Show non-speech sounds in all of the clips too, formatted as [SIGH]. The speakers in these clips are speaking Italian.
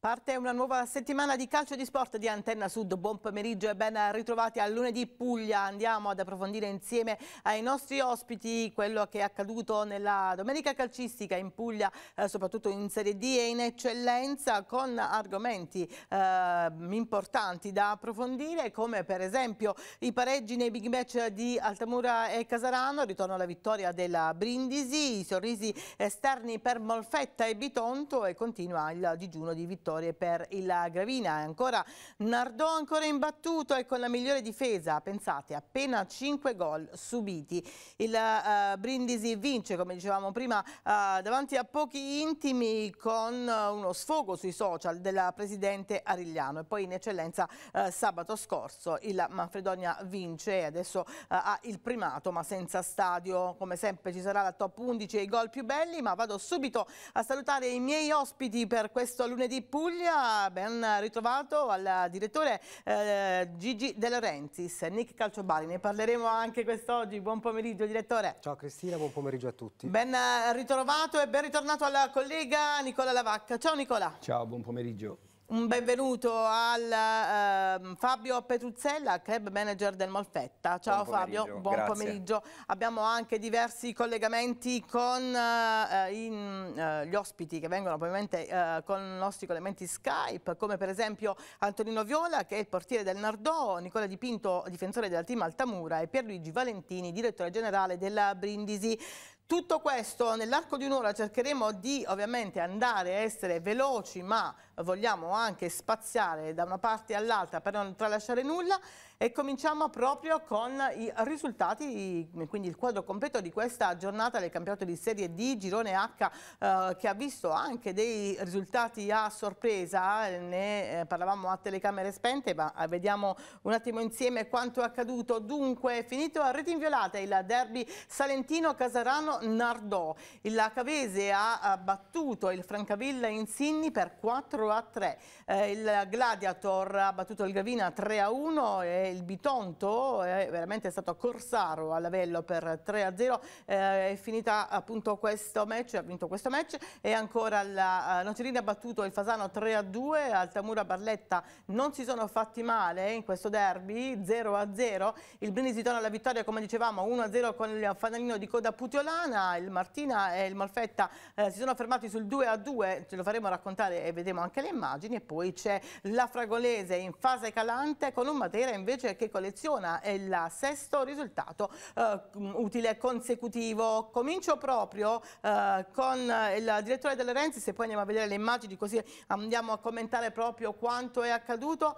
Parte una nuova settimana di calcio e di sport di Antenna Sud. Buon pomeriggio e ben ritrovati a lunedì Puglia. Andiamo ad approfondire insieme ai nostri ospiti quello che è accaduto nella domenica calcistica in Puglia, eh, soprattutto in Serie D e in eccellenza, con argomenti eh, importanti da approfondire, come per esempio i pareggi nei big match di Altamura e Casarano, ritorno alla vittoria della Brindisi, i sorrisi esterni per Molfetta e Bitonto e continua il digiuno di Vittorio vittorie per il Gravina. E ancora Nardò ancora imbattuto e con la migliore difesa, pensate, appena 5 gol subiti. Il uh, Brindisi vince, come dicevamo prima, uh, davanti a pochi intimi con uh, uno sfogo sui social della Presidente Arigliano. E poi in eccellenza sabato scorso il Manfredonia vince e adesso ha il primato ma senza stadio. Come sempre ci sarà la top 11 e i gol più belli, ma vado subito a salutare i miei ospiti per questo lunedì pubblico Puglia, ben ritrovato al direttore eh, Gigi De Laurentiis, Nick Calciobali, ne parleremo anche quest'oggi, buon pomeriggio direttore. Ciao Cristina, buon pomeriggio a tutti. Ben eh, ritrovato e ben ritornato al collega Nicola Lavacca, ciao Nicola. Ciao, buon pomeriggio. Un benvenuto al eh, Ehm, Fabio Petruzzella, club manager del Molfetta. Ciao buon Fabio, buon Grazie. pomeriggio. Abbiamo anche diversi collegamenti con eh, in, eh, gli ospiti che vengono ovviamente eh, con i nostri collegamenti Skype, come per esempio Antonino Viola che è il portiere del Nardò, Nicola Di Pinto, difensore della team Altamura e Pierluigi Valentini, direttore generale della Brindisi. Tutto questo nell'arco di un'ora cercheremo di ovviamente andare a essere veloci ma vogliamo anche spaziare da una parte all'altra per non tralasciare nulla e cominciamo proprio con i risultati, quindi il quadro completo di questa giornata del campionato di Serie D Girone H eh, che ha visto anche dei risultati a sorpresa, ne eh, parlavamo a telecamere spente ma eh, vediamo un attimo insieme quanto è accaduto. Dunque è finito a reti inviolate il derby Salentino-Casarano-Nardò, il Cavese ha eh, battuto il Francavilla in Sinni per 4 4 a 3. Eh, il Gladiator ha battuto il Gravina 3 a 1 e il Bitonto eh, è veramente stato a Corsaro a Lavello per 3 a 0. Eh, è finita appunto questo match, ha vinto questo match e ancora la eh, Nocerina ha battuto il Fasano 3 a 2, Altamura Barletta non si sono fatti male in questo derby 0 a 0. Il Brindisi torna alla vittoria come dicevamo 1 a 0 con il fanalino di coda Putiolana, il Martina e il Malfetta eh, si sono fermati sul 2 a 2, ce lo faremo raccontare e vedremo anche anche le immagini e poi c'è la Fragolese in fase calante con un Matera invece che colleziona il sesto risultato eh, utile consecutivo. Comincio proprio eh, con il direttore della Renzi, se poi andiamo a vedere le immagini così andiamo a commentare proprio quanto è accaduto.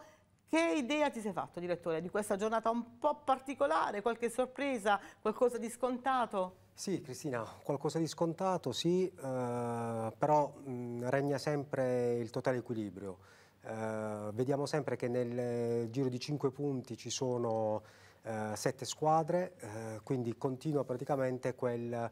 Che idea ti sei fatto, direttore, di questa giornata un po' particolare? Qualche sorpresa, qualcosa di scontato? Sì, Cristina, qualcosa di scontato, sì, eh, però mh, mm, regna sempre il totale equilibrio. Eh, vediamo sempre che nel giro di 5 punti ci sono eh, 7 squadre, eh, quindi continua praticamente quel eh,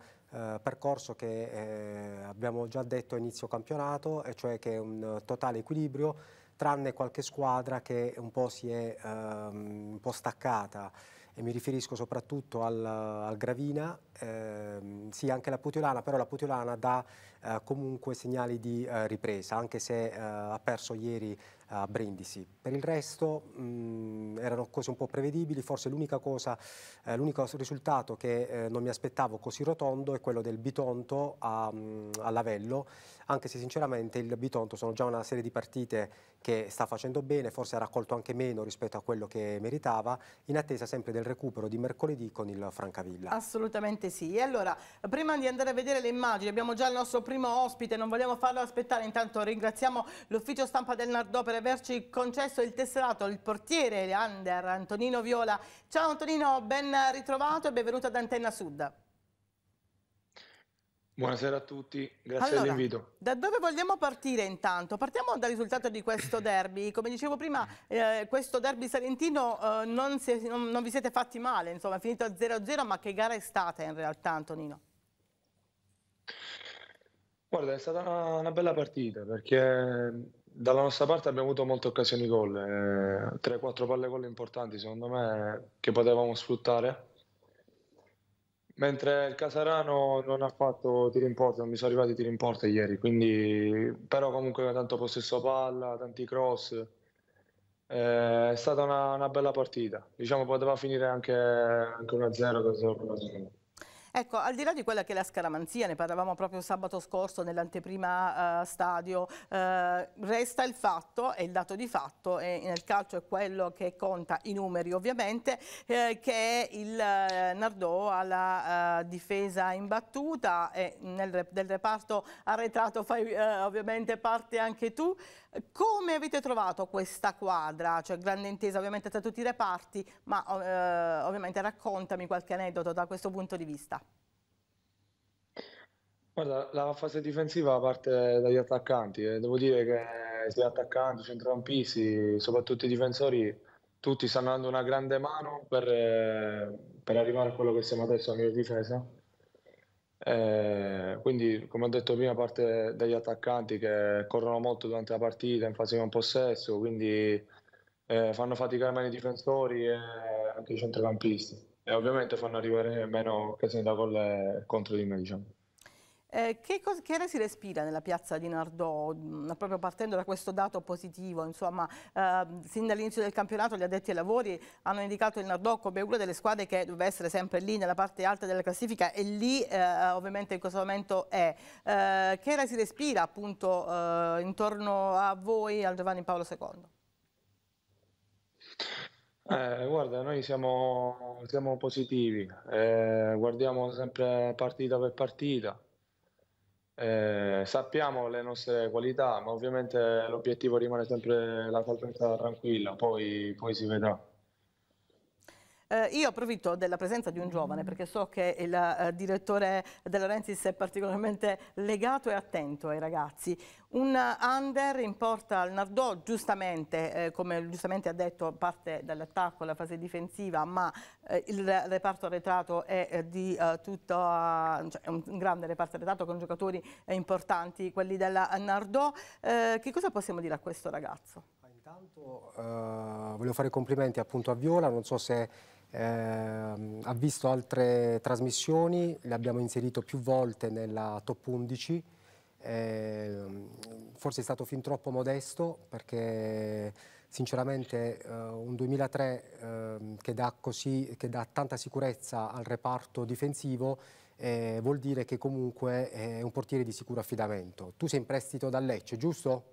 percorso che eh, abbiamo già detto a inizio campionato, e cioè che è un totale equilibrio tranne qualche squadra che un po' si è ehm, un po' staccata e mi riferisco soprattutto al, al Gravina, ehm, sì anche la Putiolana, però la Putiolana dà eh, comunque segnali di eh, ripresa, anche se eh, ha perso ieri a Brindisi. Per il resto mh, mm, erano cose un po' prevedibili, forse eh, l'unico risultato che eh, non mi aspettavo così rotondo è quello del Bitonto a, mm, a Lavello, anche se sinceramente il Bitonto sono già una serie di partite che sta facendo bene, forse ha raccolto anche meno rispetto a quello che meritava, in attesa sempre del recupero di mercoledì con il Francavilla. Assolutamente sì. E allora, prima di andare a vedere le immagini, abbiamo già il nostro primo ospite, non vogliamo farlo aspettare, intanto ringraziamo l'ufficio stampa del Nardò per averci concesso il tesserato, il portiere, Leander, Antonino Viola. Ciao Antonino, ben ritrovato e benvenuto ad Antenna Sud. Buonasera a tutti, grazie allora, dell'invito. Da dove vogliamo partire intanto? Partiamo dal risultato di questo [COUGHS] derby. Come dicevo prima, eh, questo derby salentino eh, non, si, non, non, vi siete fatti male, insomma, è finito a 0-0, ma che gara è stata in realtà, Antonino? Guarda, è stata una, una bella partita perché dalla nostra parte abbiamo avuto molte occasioni gol, eh, 3-4 palle gol importanti secondo me che potevamo sfruttare mentre il Casarano non ha fatto tiri in porta, non mi sono arrivati tiri in porta ieri, quindi però comunque tanto possesso palla, tanti cross, eh, è stata una, una, bella partita, diciamo poteva finire anche, anche 1-0 per la Ecco, al di là di quella che è la scaramanzia, ne parlavamo proprio sabato scorso nell'anteprima eh, stadio, eh, resta il fatto, è il dato di fatto, e nel calcio è quello che conta i numeri ovviamente, eh, che il eh, Nardò ha la eh, difesa imbattuta e nel, del reparto arretrato fai eh, ovviamente parte anche tu. Come avete trovato questa quadra? Cioè, grande intesa ovviamente tra tutti i reparti, ma eh, ovviamente raccontami qualche aneddoto da questo punto di vista. Guarda, la fase difensiva parte dagli attaccanti e eh. devo dire che sia attaccanti, centrocampisti, soprattutto i difensori, tutti stanno dando una grande mano per, eh, per arrivare a quello che siamo adesso, a miglior difesa eh, quindi, come ho detto prima, parte degli attaccanti che corrono molto durante la partita in fase di non possesso, quindi eh, fanno faticare meno i difensori e anche i centrocampisti. E ovviamente fanno arrivare meno occasioni da gol eh, contro di me, diciamo. Eh, che, che, aria si respira nella piazza di Nardò, mh, proprio partendo da questo dato positivo? Insomma, eh, sin dall'inizio del campionato gli addetti ai lavori hanno indicato il Nardò come una delle squadre che deve essere sempre lì nella parte alta della classifica e lì eh, ovviamente in questo momento è. Eh, che aria si respira appunto eh, intorno a voi, al Giovanni Paolo II? Eh, guarda, noi siamo, siamo positivi, eh, guardiamo sempre partita per partita, eh, sappiamo le nostre qualità, ma ovviamente l'obiettivo rimane sempre la salvezza tranquilla, poi, poi si vedrà. Eh, io approfitto della presenza di un giovane perché so che il eh, direttore della Rensis è particolarmente legato e attento ai ragazzi. Un under in porta al Nardò, giustamente, eh, come giustamente ha detto, parte dall'attacco alla fase difensiva, ma eh, il reparto arretrato è eh, di eh, tutto, cioè, un, grande reparto arretrato con giocatori importanti, quelli della Nardò. che cosa possiamo dire a questo ragazzo? Intanto eh, volevo fare complimenti appunto a Viola, non so se eh, ha visto altre trasmissioni, le abbiamo inserito più volte nella top 11, eh, forse è stato fin troppo modesto perché sinceramente eh, un 2003 ehm, che dà, così, che, dà tanta sicurezza al reparto difensivo eh, vuol dire che comunque è un portiere di sicuro affidamento. Tu sei in prestito da Lecce, giusto?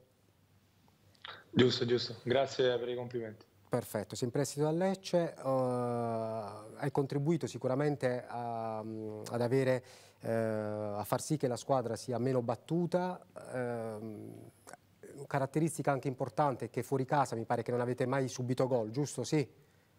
Giusto, giusto. Grazie per i complimenti. Perfetto, sei in prestito a Lecce, uh, hai contribuito sicuramente a, ad avere, uh, a far sì che la squadra sia meno battuta, uh, caratteristica anche importante è che fuori casa mi pare che non avete mai subito gol, giusto? Sì?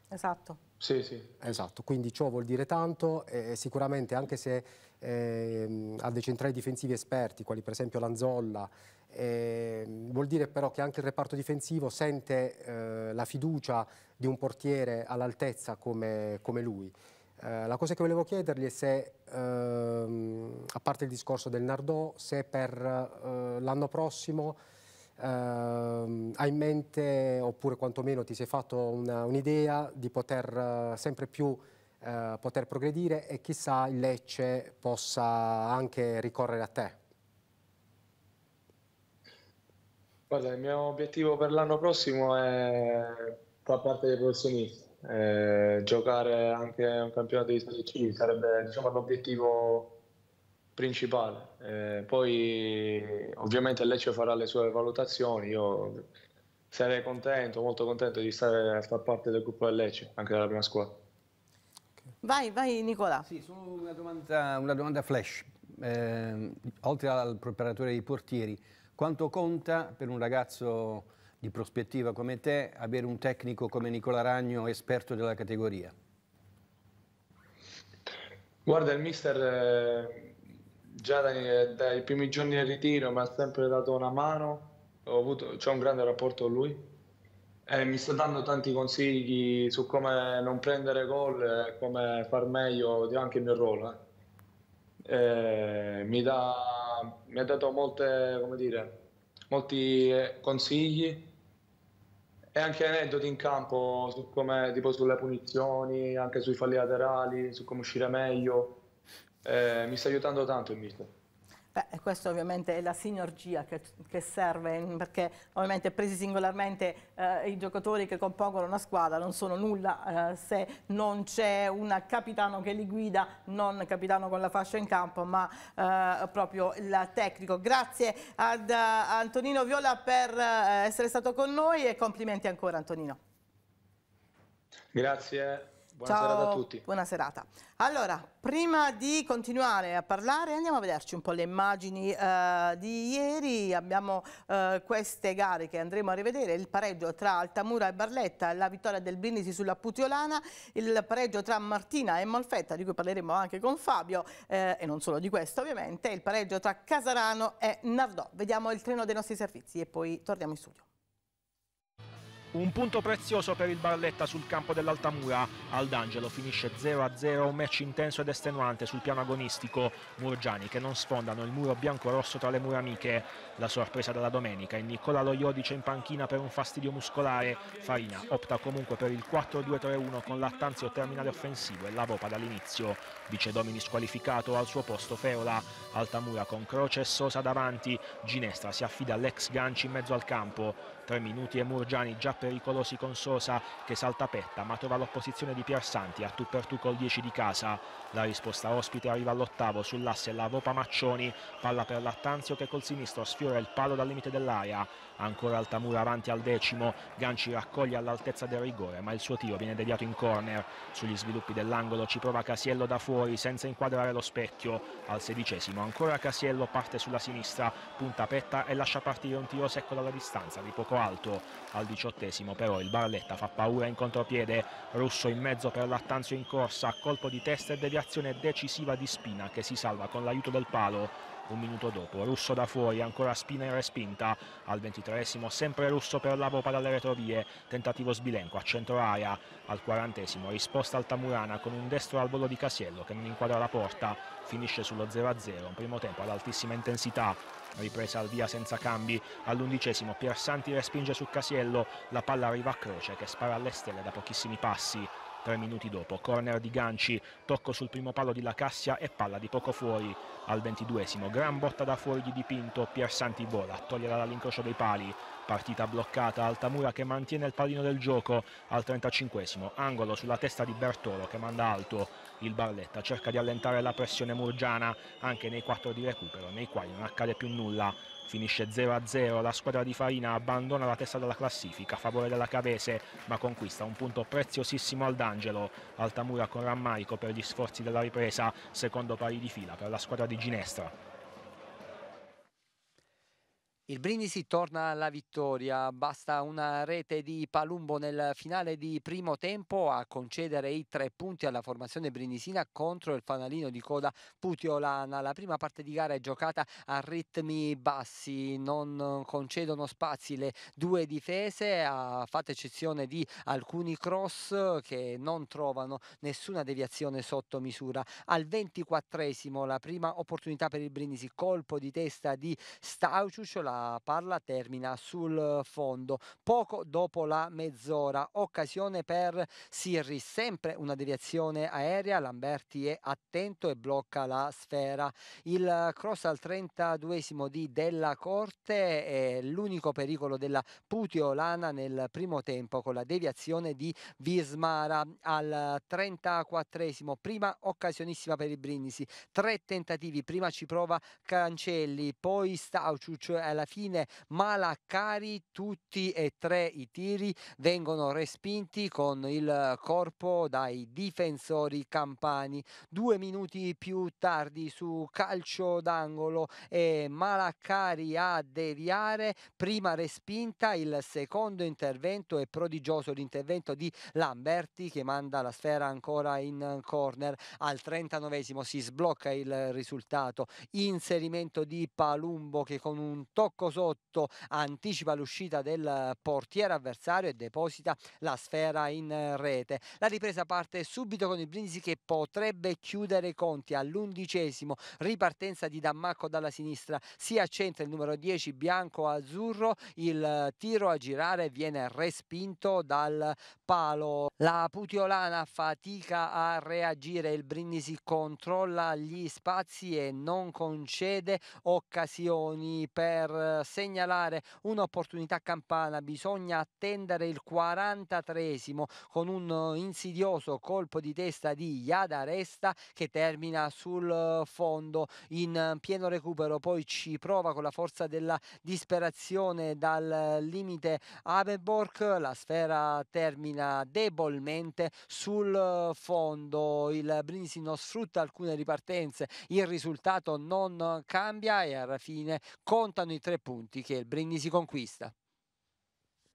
Esatto. Sì, sì. Esatto, quindi ciò vuol dire tanto e sicuramente anche se eh, ha dei centrali difensivi esperti, quali per esempio Lanzolla, eh, vuol dire però che anche il reparto difensivo sente eh, la fiducia di un portiere all'altezza come, come, lui. Eh, la cosa che volevo chiedergli è se, ehm, a parte il discorso del Nardò, se per eh, l'anno prossimo Uh, hai in mente, oppure quantomeno ti sei fatto un'idea un di poter uh, sempre più uh, poter progredire e chissà il Lecce possa anche ricorrere a te? Guarda, il mio obiettivo per l'anno prossimo è far parte dei professionisti, eh, giocare anche un campionato di Serie C sarebbe diciamo, l'obiettivo principale. Eh, poi ovviamente Lecce farà le sue valutazioni, io sarei contento, molto contento di stare a far parte del gruppo del Lecce, anche della prima squadra. Vai, vai Nicola. Sì, solo una domanda, una domanda flash. Eh, oltre al preparatore dei portieri, quanto conta per un ragazzo di prospettiva come te avere un tecnico come Nicola Ragno, esperto della categoria? Guarda, il mister eh, già dai, dai, primi giorni del ritiro mi ha sempre dato una mano, ho avuto, un grande rapporto con lui. Eh, mi sta dando tanti consigli su come non prendere gol e come far meglio anche il mio ruolo. Eh. eh mi, da, mi, ha dato molte, dire, molti eh, consigli e anche aneddoti in campo su come, tipo, sulle punizioni, anche sui falli laterali, su come uscire meglio. Eh, mi sta aiutando tanto il mister. Beh, questa ovviamente è la sinergia che, che serve, perché ovviamente presi singolarmente eh, i giocatori che compongono una squadra non sono nulla eh, se non c'è un capitano che li guida, non capitano con la fascia in campo, ma eh, proprio il tecnico. Grazie ad eh, Antonino Viola per eh, essere stato con noi e complimenti ancora Antonino. Grazie. Buona Ciao, a tutti. Buona serata. Allora, prima di continuare a parlare andiamo a vederci un po' le immagini eh, di ieri. Abbiamo eh, queste gare che andremo a rivedere, il pareggio tra Altamura e Barletta, la vittoria del Brindisi sulla Putiolana, il pareggio tra Martina e Molfetta, di cui parleremo anche con Fabio, eh, e non solo di questo ovviamente, il pareggio tra Casarano e Nardò. Vediamo il treno dei nostri servizi e poi torniamo in studio. Un punto prezioso per il Barletta sul campo dell'Altamura. Aldangelo finisce 0-0, un match intenso ed estenuante sul piano agonistico. Murgiani che non sfondano il muro bianco-rosso tra le mura amiche. La sorpresa della domenica, il Nicola Loiodice in panchina per un fastidio muscolare. Farina opta comunque per il 4-2-3-1 con Lattanzio terminale offensivo e la Vopa dall'inizio. Vice Domini squalificato, al suo posto Feola. Altamura con Croce e Sosa davanti. Ginestra si affida all'ex Ganci in mezzo al campo. 3 minuti e Murgiani già pericolosi con Sosa che salta petta ma trova l'opposizione di Piersanti a tu per tu col 10 di casa. La risposta ospite arriva all'ottavo sull'asse la Vopa Maccioni, palla per Lattanzio che col sinistro sfiora il palo dal limite dell'area ancora Altamura avanti al decimo Ganci raccoglie all'altezza del rigore ma il suo tiro viene deviato in corner sugli sviluppi dell'angolo ci prova Casiello da fuori senza inquadrare lo specchio al sedicesimo ancora Casiello parte sulla sinistra punta petta e lascia partire un tiro secco dalla distanza di poco alto al diciottesimo però il Barletta fa paura in contropiede Russo in mezzo per Lattanzio in corsa colpo di testa e deviazione decisiva di Spina che si salva con l'aiuto del palo un minuto dopo. Russo da fuori, ancora spina e respinta al 23 sempre Russo per la popa dalle retrovie, tentativo sbilenco a centro aria al quarantesimo, esimo risposta altamurana con un destro al volo di Casiello che non inquadra la porta, finisce sullo 0-0, un primo tempo ad altissima intensità, ripresa al via senza cambi all'undicesimo, Piersanti respinge su Casiello, la palla arriva a Croce che spara alle stelle da pochissimi passi tre minuti dopo. Corner di Ganci, tocco sul primo palo di Lacassia e palla di poco fuori al ventiduesimo. Gran botta da fuori di dipinto, Piersanti vola, toglierà dall'incrocio dei pali. Partita bloccata, Altamura che mantiene il pallino del gioco al 35esimo, angolo sulla testa di Bertolo che manda alto il Barletta cerca di allentare la pressione murgiana anche nei quattro di recupero nei quali non accade più nulla finisce 0-0 la squadra di Farina abbandona la testa della classifica a favore della Cavese ma conquista un punto preziosissimo al D'Angelo Altamura con rammarico per gli sforzi della ripresa secondo pari di fila per la squadra di Ginestra il Brindisi torna alla vittoria, basta una rete di Palumbo nel finale di primo tempo a concedere i tre punti alla formazione brindisina contro il fanalino di coda Putiolana. La prima parte di gara è giocata a ritmi bassi, non concedono spazi le due difese a fatta eccezione di alcuni cross che non trovano nessuna deviazione sotto misura. Al 24 la prima opportunità per il Brindisi, colpo di testa di Stauciuc, la la palla termina sul fondo. Poco dopo la mezz'ora, occasione per Sirri, sempre una deviazione aerea, Lamberti è attento e blocca la sfera. Il cross al 32esimo di Della Corte è l'unico pericolo della Putiolana nel primo tempo con la deviazione di Vismara al 34esimo, prima occasionissima per il Brindisi, tre tentativi, prima ci prova Cancelli, poi Stauciuc alla fine Malaccari, tutti e tre i tiri vengono respinti con il corpo dai difensori campani. Due minuti più tardi su calcio d'angolo e Malaccari a deviare, prima respinta, il secondo intervento è prodigioso l'intervento di Lamberti che manda la sfera ancora in corner. Al 39 si sblocca il risultato. Inserimento di Palumbo che con un tocco blocco sotto, anticipa l'uscita del portiere avversario e deposita la sfera in rete. La ripresa parte subito con il Brindisi che potrebbe chiudere i conti all'undicesimo, ripartenza di Dammacco dalla sinistra, si accentra il numero 10 bianco-azzurro, il tiro a girare viene respinto dal palo. La Putiolana fatica a reagire, il Brindisi controlla gli spazi e non concede occasioni per eh, segnalare un'opportunità campana bisogna attendere il 43esimo con un eh, insidioso colpo di testa di Iada Resta che termina sul eh, fondo in pieno recupero poi ci prova con la forza della disperazione dal limite Abeborg la sfera termina debolmente sul fondo il Brindisi non sfrutta alcune ripartenze il risultato non cambia e alla fine contano i tre tre punti che il Brindisi conquista.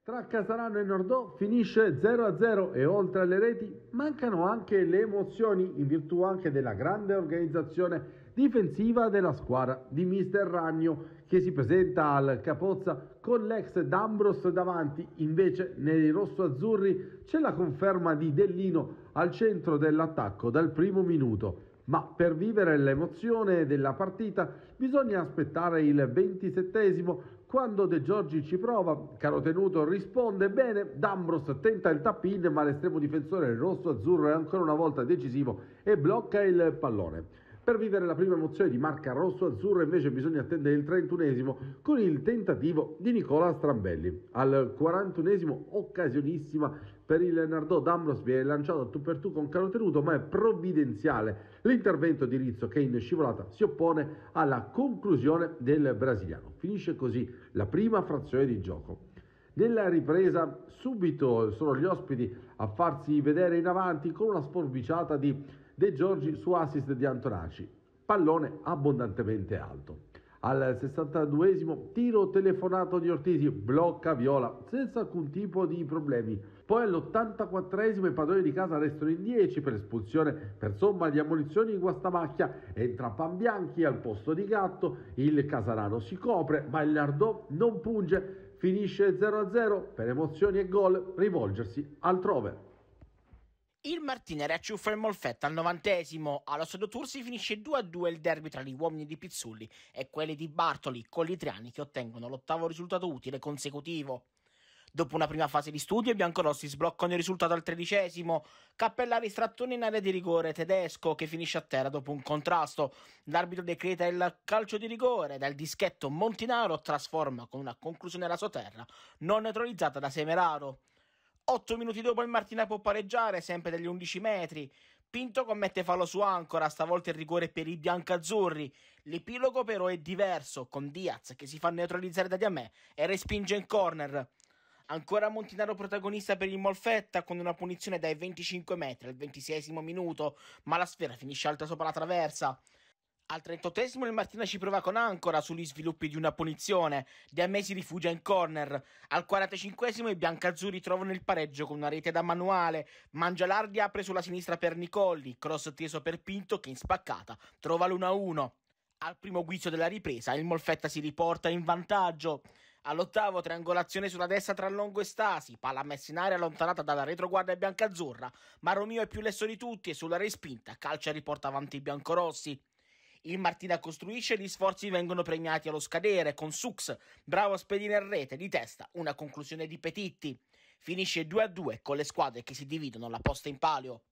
Tra Casarano e Nordò finisce 0-0 e oltre alle reti mancano anche le emozioni in virtù anche della grande organizzazione difensiva della squadra di Mister Ragno che si presenta al Capozza con l'ex D'Ambros davanti, invece nei rosso-azzurri c'è la conferma di Dellino al centro dell'attacco dal primo minuto ma per vivere l'emozione della partita bisogna aspettare il ventisettesimo quando De Giorgi ci prova, caro tenuto risponde bene, D'Ambros tenta il tap-in ma l'estremo difensore rosso-azzurro è ancora una volta decisivo e blocca il pallone. Per vivere la prima emozione di marca rosso azzurro invece bisogna attendere il 31 con il tentativo di Nicola Strambelli. Al 41 occasionissima per il Nardò D'Ambros viene lanciato a tu per tu con Carotenuto, ma è provvidenziale l'intervento di Rizzo che in scivolata si oppone alla conclusione del brasiliano. Finisce così la prima frazione di gioco. Nella ripresa subito sono gli ospiti a farsi vedere in avanti con una sforbiciata di De Giorgi su assist di Antonacci. Pallone abbondantemente alto. Al 62esimo tiro telefonato di Ortisi blocca Viola senza alcun tipo di problemi poi all'84esimo i padroni di casa restano in 10 per espulsione per somma di ammonizioni in guastamacchia. Entra Pambianchi al posto di Gatto, il Casarano si copre, ma il Nardò non punge. Finisce 0-0 per emozioni e gol, rivolgersi altrove. Il Martinere acciuffa il Molfetta al novantesimo. Allo Stadio Tour si finisce 2-2 il derby tra gli uomini di Pizzulli e quelli di Bartoli con gli Triani che ottengono l'ottavo risultato utile consecutivo. Dopo una prima fase di studio, i biancorossi sbloccano il risultato al tredicesimo. Cappellari strattone in area di rigore tedesco che finisce a terra dopo un contrasto. L'arbitro decreta il calcio di rigore. Dal dischetto Montinaro trasforma con una conclusione la sua terra, non neutralizzata da Semeraro. Otto minuti dopo il Martina può pareggiare, sempre dagli 11 metri. Pinto commette fallo su Ancora, stavolta il rigore per i biancazzurri. L'epilogo però è diverso, con Diaz che si fa neutralizzare da Diamè e respinge in corner. Ancora Montinaro protagonista per il Molfetta con una punizione dai 25 metri al 26 minuto, ma la sfera finisce alta sopra la traversa. Al 38 il Martina ci prova con ancora sugli sviluppi di una punizione, De Amesi rifugia in corner. Al 45 i biancazzurri trovano il pareggio con una rete da manuale, Mangialardi apre sulla sinistra per Nicolli, cross teso per Pinto che in spaccata trova l'1-1. Al primo guizzo della ripresa il Molfetta si riporta in vantaggio. All'ottavo, triangolazione sulla destra tra Longo e Stasi, palla messa in aria allontanata dalla retroguardia biancazzurra, ma Romio è più lesso di tutti e sulla respinta calcia riporta avanti i biancorossi. Il Martina costruisce e gli sforzi vengono premiati allo scadere con Sux, bravo a spedire in rete di testa, una conclusione di Petitti. Finisce 2-2 con le squadre che si dividono la posta in palio.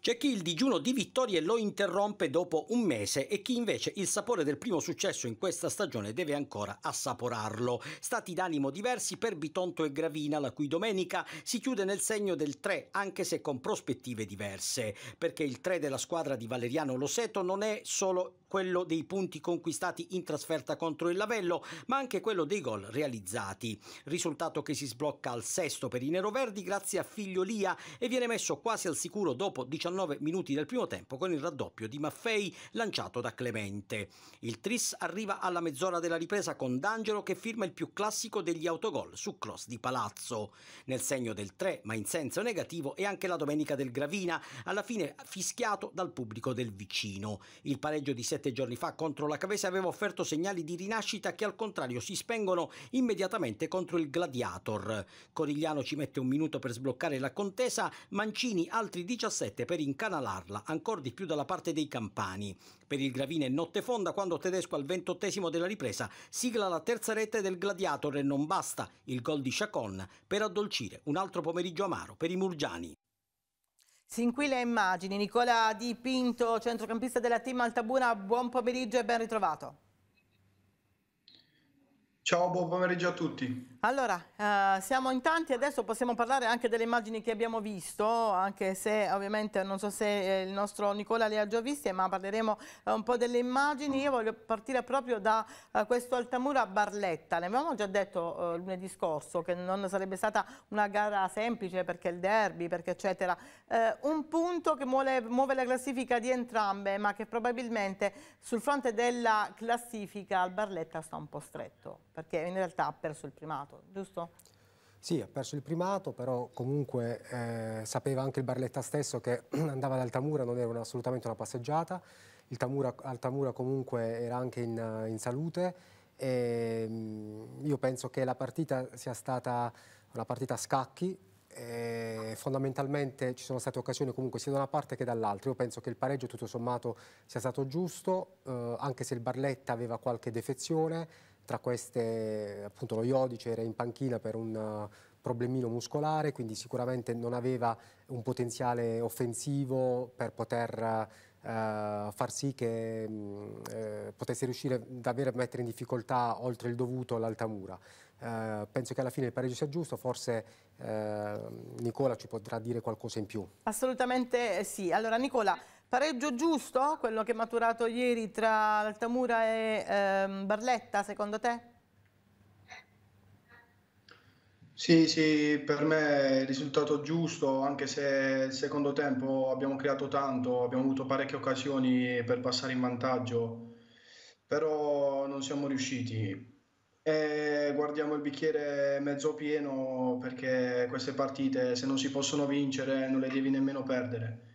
C'è chi il digiuno di vittorie lo interrompe dopo un mese e chi invece il sapore del primo successo in questa stagione deve ancora assaporarlo. Stati d'animo diversi per Bitonto e Gravina, la cui domenica si chiude nel segno del 3, anche se con prospettive diverse, perché il 3 della squadra di Valeriano Loseto non è solo quello dei punti conquistati in trasferta contro il Lavello, ma anche quello dei gol realizzati. Risultato che si sblocca al sesto per i neroverdi grazie a Figliolia e viene messo quasi al sicuro dopo 19 minuti del primo tempo con il raddoppio di Maffei lanciato da Clemente. Il Tris arriva alla mezz'ora della ripresa con D'Angelo che firma il più classico degli autogol su cross di Palazzo. Nel segno del 3, ma in senso negativo, è anche la domenica del Gravina, alla fine fischiato dal pubblico del vicino. Il pareggio di sette giorni fa contro la Cavese aveva offerto segnali di rinascita che al contrario si spengono immediatamente contro il Gladiator. Corigliano ci mette un minuto per sbloccare la contesa, Mancini altri 17 permette per incanalarla ancora di più dalla parte dei campani. Per il Gravina è notte fonda quando Tedesco al ventottesimo della ripresa sigla la terza rete del Gladiator e non basta il gol di Chacon per addolcire un altro pomeriggio amaro per i Murgiani. Sin qui le immagini. Nicola Di Pinto, centrocampista della team Altabuna, buon pomeriggio e ben ritrovato. Ciao, buon pomeriggio a tutti. Allora, eh, siamo in tanti, adesso possiamo parlare anche delle immagini che abbiamo visto, anche se ovviamente non so se eh, il nostro Nicola le ha già viste, ma parleremo eh, un po' delle immagini. Io voglio partire proprio da eh, questo Altamura a Barletta. Ne avevamo già detto eh, lunedì scorso che non sarebbe stata una gara semplice perché il derby, perché eccetera. Eh, un punto che muove, muove la classifica di entrambe, ma che probabilmente sul fronte della classifica al Barletta sta un po' stretto, perché in realtà ha perso il primato primato, giusto? Sì, ha perso il primato, però comunque eh, sapeva anche il Barletta stesso che [CLEARS THROAT] andava ad Altamura, non era una, assolutamente una passeggiata. Il Tamura, Altamura comunque era anche in, in salute. E, ehm, io penso che la partita sia stata una partita a scacchi, eh, fondamentalmente ci sono state occasioni comunque sia da una parte che dall'altra. Io penso che il pareggio tutto sommato sia stato giusto, eh, anche se il Barletta aveva qualche defezione, tra queste appunto lo Iodice era in panchina per un eh, problemino muscolare, quindi sicuramente non aveva un potenziale offensivo per poter Uh, far sì che mh, mm, eh, potesse riuscire davvero a mettere in difficoltà oltre il dovuto l'Altamura. Uh, eh, penso che alla fine il pareggio sia giusto, forse uh, Nicola ci potrà dire qualcosa in più. Assolutamente sì. Allora Nicola, Pareggio giusto quello che è maturato ieri tra Altamura e ehm, Barletta, secondo te? Sì, sì, per me è il risultato giusto, anche se il secondo tempo abbiamo creato tanto, abbiamo avuto parecchie occasioni per passare in vantaggio, però non siamo riusciti. E guardiamo il bicchiere mezzo pieno perché queste partite se non si possono vincere non le devi nemmeno perdere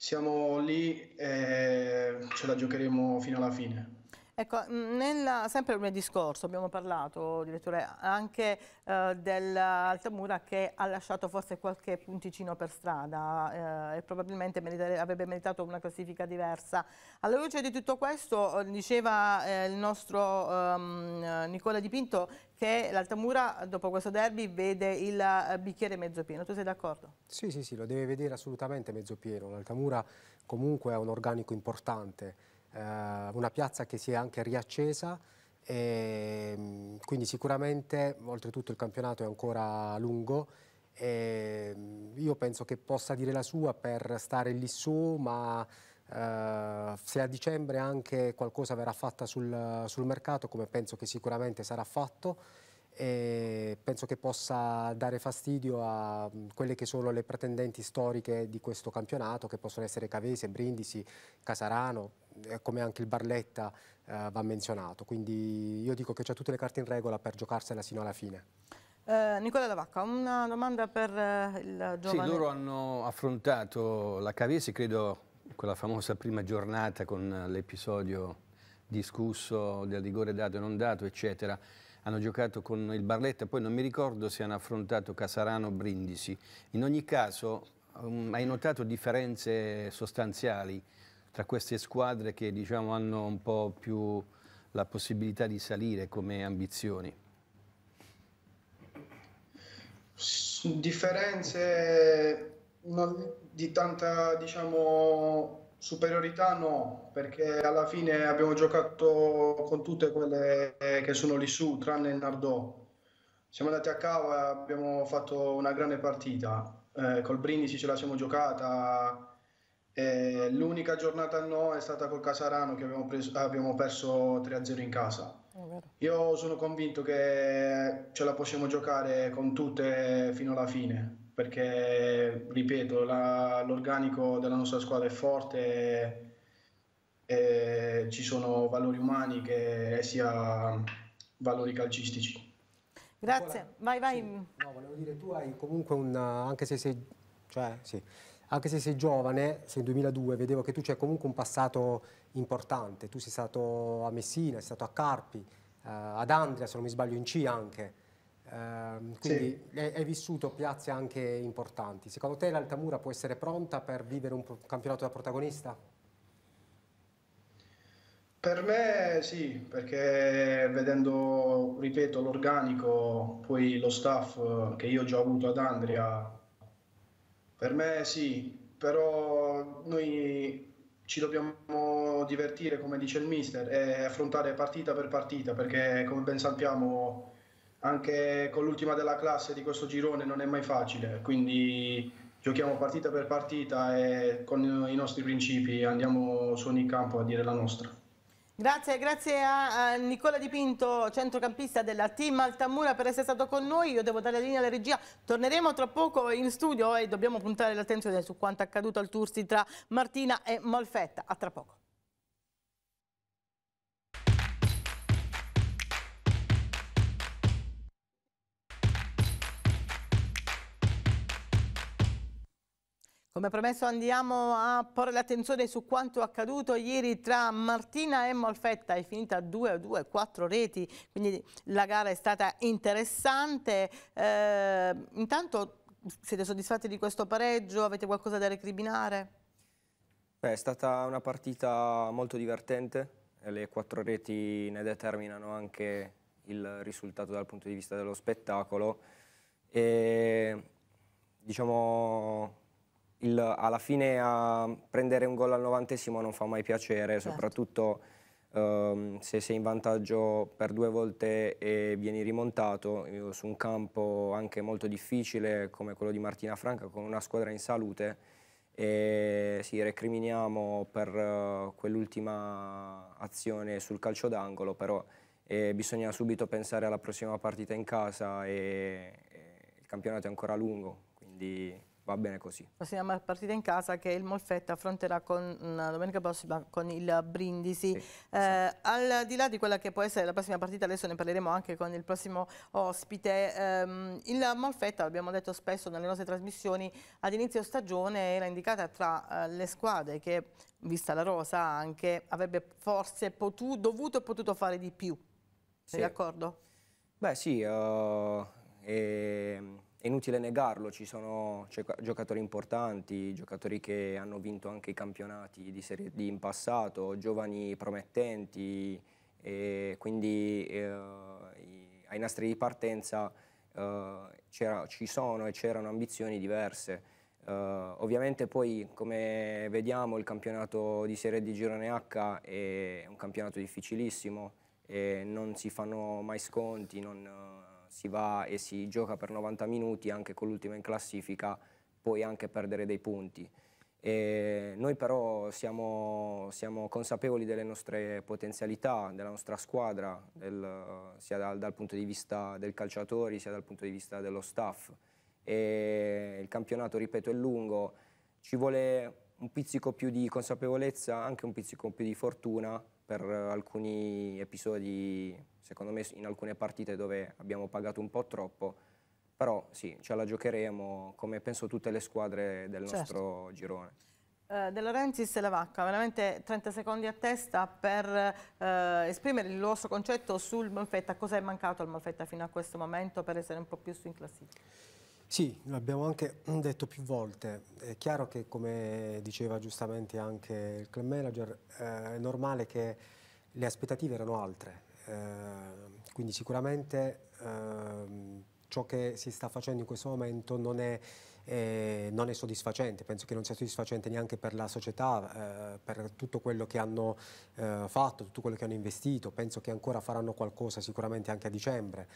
siamo lì e ce la giocheremo fino alla fine. Ecco, mm, nella, sempre lunedì scorso abbiamo parlato, direttore, anche eh, dell'Altamura che ha lasciato forse qualche punticino per strada eh, e probabilmente meritare, avrebbe meritato una classifica diversa. Alla luce di tutto questo, eh, diceva eh, il nostro ehm, Nicola Dipinto che l'Altamura dopo questo derby vede il eh, bicchiere mezzo pieno. Tu sei d'accordo? Sì, sì, sì, lo deve vedere assolutamente mezzo pieno. L'Altamura comunque ha un organico importante eh, una piazza che si è anche riaccesa e, ehm, quindi sicuramente oltretutto il campionato è ancora lungo e ehm, io penso che possa dire la sua per stare lì su ma Uh, se a dicembre anche qualcosa verrà fatta sul, sul mercato, come penso che sicuramente sarà fatto, e penso che possa dare fastidio a mm, quelle che sono le pretendenti storiche di questo campionato, che possono essere Cavese, Brindisi, Casarano, eh, come anche il Barletta eh, va menzionato. Quindi io dico che c'è tutte le carte in regola per giocarsela sino alla fine. Eh, Nicola Lavacca, una domanda per eh, il giovane. Sì, loro hanno affrontato la Cavese, credo, quella famosa prima giornata con eh, l'episodio discusso del rigore dato e non dato, eccetera hanno giocato con il Barletta, poi non mi ricordo se hanno affrontato Casarano o Brindisi. In ogni caso um, hai notato differenze sostanziali tra queste squadre che diciamo, hanno un po' più la possibilità di salire come ambizioni? Differenze di tanta diciamo, Superiorità no, perché alla fine abbiamo giocato con tutte quelle che sono lì su, tranne il Nardò. Siamo andati a Cava e abbiamo fatto una grande partita. Eh, col Brindisi ce la siamo giocata. Eh, l'unica giornata no è stata col Casarano che abbiamo, preso, abbiamo perso 3-0 in casa. Io sono convinto che ce la possiamo giocare con tutte fino alla fine perché, ripeto, la, l'organico della nostra squadra è forte, e, e ci sono valori umani che eh, sia valori calcistici. Grazie, Ancora, vai vai. Sì. No, volevo dire, tu hai comunque un, anche se sei, cioè, sì, anche se sei giovane, sei 2002, vedevo che tu c'è comunque un passato importante, tu sei stato a Messina, sei stato a Carpi, eh, ad Andria se non mi sbaglio in C anche, Ehm, quindi sì. hai, vissuto piazze anche importanti. Secondo te l'Altamura può essere pronta per vivere un campionato da protagonista? Per me sì, perché vedendo, ripeto, l'organico, poi lo staff che io ho già avuto ad Andria, per me sì, però noi ci dobbiamo divertire, come dice il mister, e affrontare partita per partita, perché come ben sappiamo anche con l'ultima della classe di questo girone non è mai facile, quindi giochiamo partita per partita e con i nostri principi andiamo su ogni campo a dire la nostra. Grazie, grazie a Nicola Di Pinto, centrocampista della team Altamura per essere stato con noi, io devo dare la linea alla regia, torneremo tra poco in studio e dobbiamo puntare l'attenzione su quanto accaduto al Tursi tra Martina e Molfetta, a tra poco. Come promesso andiamo a porre l'attenzione su quanto accaduto ieri tra Martina e Molfetta, è finita 2-2, a 4 reti, quindi la gara è stata interessante. Eh, intanto siete soddisfatti di questo pareggio? Avete qualcosa da recriminare? Beh, è stata una partita molto divertente, le 4 reti ne determinano anche il risultato dal punto di vista dello spettacolo e diciamo il, alla fine a prendere un gol al novantesimo non fa mai piacere, certo. soprattutto um, se sei in vantaggio per due volte e vieni rimontato Io, su un campo anche molto difficile come quello di Martina Franca con una squadra in salute e sì, recriminiamo per uh, quell'ultima azione sul calcio d'angolo, però eh, bisogna subito pensare alla prossima partita in casa e, e il campionato è ancora lungo, quindi va bene così. Prossima partita in casa che il Molfetta affronterà con, mm, domenica prossima con il Brindisi. Sì, eh, sì. Al di là di quella che può essere la prossima partita, adesso ne parleremo anche con il prossimo ospite, ehm, il Molfetta, l'abbiamo detto spesso nelle nostre trasmissioni, ad inizio stagione era indicata tra eh, le squadre che, vista la rosa anche, avrebbe forse potuto, dovuto e potuto fare di più. Sei sì. d'accordo? Beh sì, uh, eh, e ehm, inutile negarlo, ci sono cioè, giocatori importanti, giocatori che hanno vinto anche i campionati di Serie D in passato, giovani promettenti, e quindi eh, ai nastri di partenza eh, ci sono e c'erano ambizioni diverse. Eh, ovviamente poi, come vediamo, il campionato di Serie D Girone H è un campionato difficilissimo, non si fanno mai sconti, non, si va e si gioca per 90 minuti anche con l'ultima in classifica, puoi anche perdere dei punti. E noi però siamo, siamo, consapevoli delle nostre potenzialità, della nostra squadra, del, sia dal, dal, punto di vista del calciatore sia dal punto di vista dello staff. E il campionato, ripeto, è lungo, ci vuole un pizzico più di consapevolezza, anche un pizzico più di fortuna per alcuni episodi secondo me in alcune partite dove abbiamo pagato un po' troppo, però sì, ce la giocheremo come penso tutte le squadre del certo. nostro girone. Eh, De Laurentiis e la Vacca, veramente 30 secondi a testa per eh, esprimere il vostro concetto sul Molfetta. Cosa è mancato al Molfetta fino a questo momento per essere un po' più su in classifica? Sì, l'abbiamo anche detto più volte. È chiaro che, come diceva giustamente anche il club manager, eh, è normale che le aspettative erano altre Ehm, quindi sicuramente ehm, ciò che si sta facendo in questo momento non è, eh, non è, soddisfacente, penso che non sia soddisfacente neanche per la società, eh, per tutto quello che hanno eh, fatto, tutto quello che hanno investito, penso che ancora faranno qualcosa sicuramente anche a dicembre.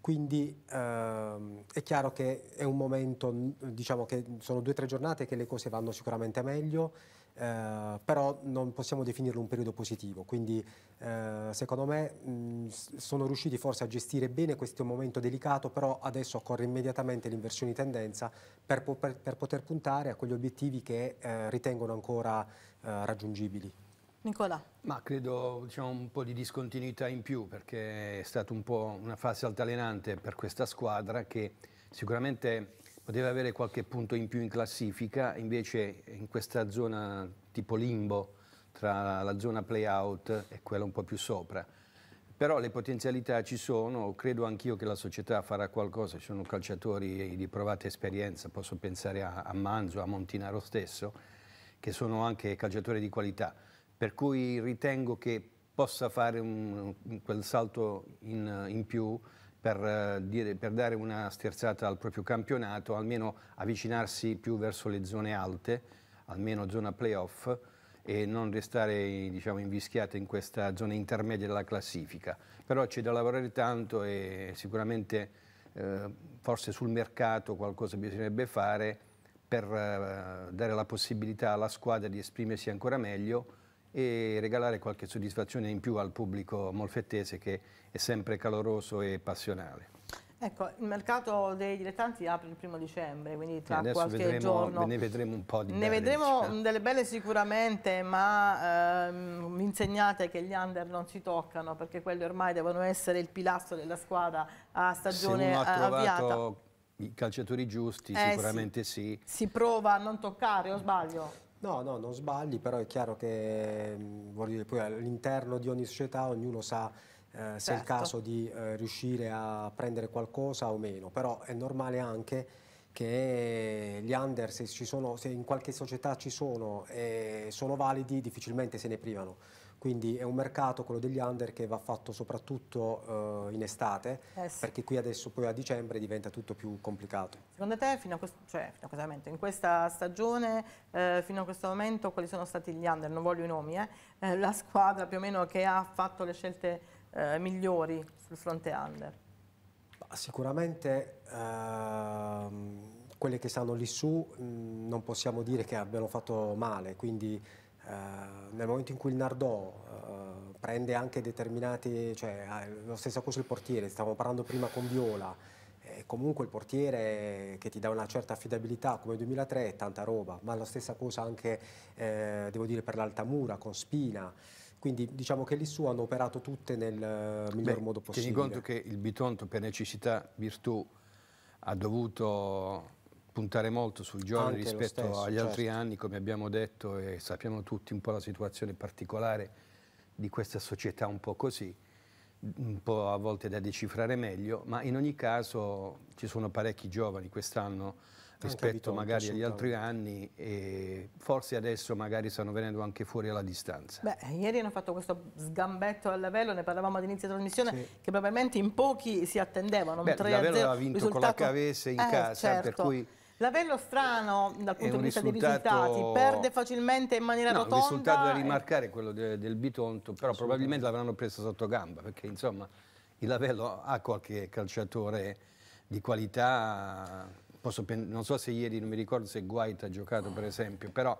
Quindi ehm, è chiaro che è un momento, diciamo che sono due o tre giornate che le cose vanno sicuramente meglio eh, però non possiamo definirlo un periodo positivo, quindi eh, secondo me mh, mm, sono riusciti forse a gestire bene questo momento delicato, però adesso occorre immediatamente l'inversione di tendenza per, per, per poter puntare a quegli obiettivi che eh, ritengono ancora eh, raggiungibili. Nicola. Ma credo diciamo, un po' di discontinuità in più perché è stata un po' una fase altalenante per questa squadra che sicuramente poteva avere qualche punto in più in classifica, invece in questa zona tipo limbo tra la zona playout e quella un po' più sopra. Però le potenzialità ci sono, credo anch'io che la società farà qualcosa, ci sono calciatori di provata esperienza, posso pensare a, Manzo, a Montinaro stesso, che sono anche calciatori di qualità, per cui ritengo che possa fare un, quel salto in, in più per, eh, dire, per, dare una sterzata al proprio campionato, almeno avvicinarsi più verso le zone alte, almeno zona playoff e non restare diciamo, invischiate in questa zona intermedia della classifica. Però c'è da lavorare tanto e sicuramente eh, forse sul mercato qualcosa bisognerebbe fare per eh, dare la possibilità alla squadra di esprimersi ancora meglio e regalare qualche soddisfazione in più al pubblico molfettese che è sempre caloroso e passionale. Ecco, il mercato dei dilettanti apre il primo dicembre, quindi tra eh, qualche vedremo, giorno. Ne vedremo un po' di Ne belle, vedremo diciamo. delle belle sicuramente, ma ehm, mi insegnate che gli under non si toccano perché quelli ormai devono essere il pilastro della squadra a stagione ha eh, avviata. I calciatori giusti, eh, sicuramente sì. sì. Si prova a non toccare, o sbaglio? No, no, non sbagli, però è chiaro che mm, dire, poi all'interno di ogni società ognuno sa eh, certo. se è il certo. caso di eh, riuscire a prendere qualcosa o meno, però è normale anche che gli under, se, sono, se in qualche società ci sono e sono validi, difficilmente se ne privano. Quindi è un mercato, quello degli under, che va fatto soprattutto eh, in estate, eh sì. perché qui adesso poi a dicembre diventa tutto più complicato. Secondo te, fino a questo, cioè, fino a questo momento, in questa stagione, eh, fino a questo momento, quali sono stati gli under? Non voglio i nomi, eh. Eh, la squadra più o meno che ha fatto le scelte eh, migliori sul fronte under? Bah, sicuramente ehm, quelle che stanno lì su mh, mm, non possiamo dire che abbiano fatto male, quindi eh, nel momento in cui il Nardò eh, prende anche determinati, cioè lo stesso accusa il portiere, stavamo parlando prima con Viola, eh, comunque il portiere che ti dà una certa affidabilità come 2003 è tanta roba, ma la stessa cosa anche eh, devo dire per l'Altamura con Spina. Quindi diciamo che lì su hanno operato tutte nel miglior Beh, modo possibile. Tieni conto che il Bitonto per necessità virtù ha dovuto puntare molto sui giovani Anche rispetto stesso, agli certo. altri anni, come abbiamo detto e sappiamo tutti un po' la situazione particolare di questa società un po' così, un po' a volte da decifrare meglio, ma in ogni caso ci sono parecchi giovani quest'anno rispetto magari agli altri anni e forse adesso magari stanno venendo anche fuori alla distanza. Beh, ieri hanno fatto questo sgambetto al lavello, ne parlavamo all'inizio della trasmissione, sì. che probabilmente in pochi si attendevano. Beh, il lavello aveva vinto risultato... con la Cavese in eh, casa, certo. per cui L'avello strano dal punto di vista dei risultati, perde facilmente in maniera no, rotonda. Il risultato da rimarcare è quello de, del Bitonto, però probabilmente l'avranno preso sotto gamba, perché insomma il Lavello ha qualche calciatore di qualità, Posso, non so se ieri, non mi ricordo se Guaita ha giocato per esempio, però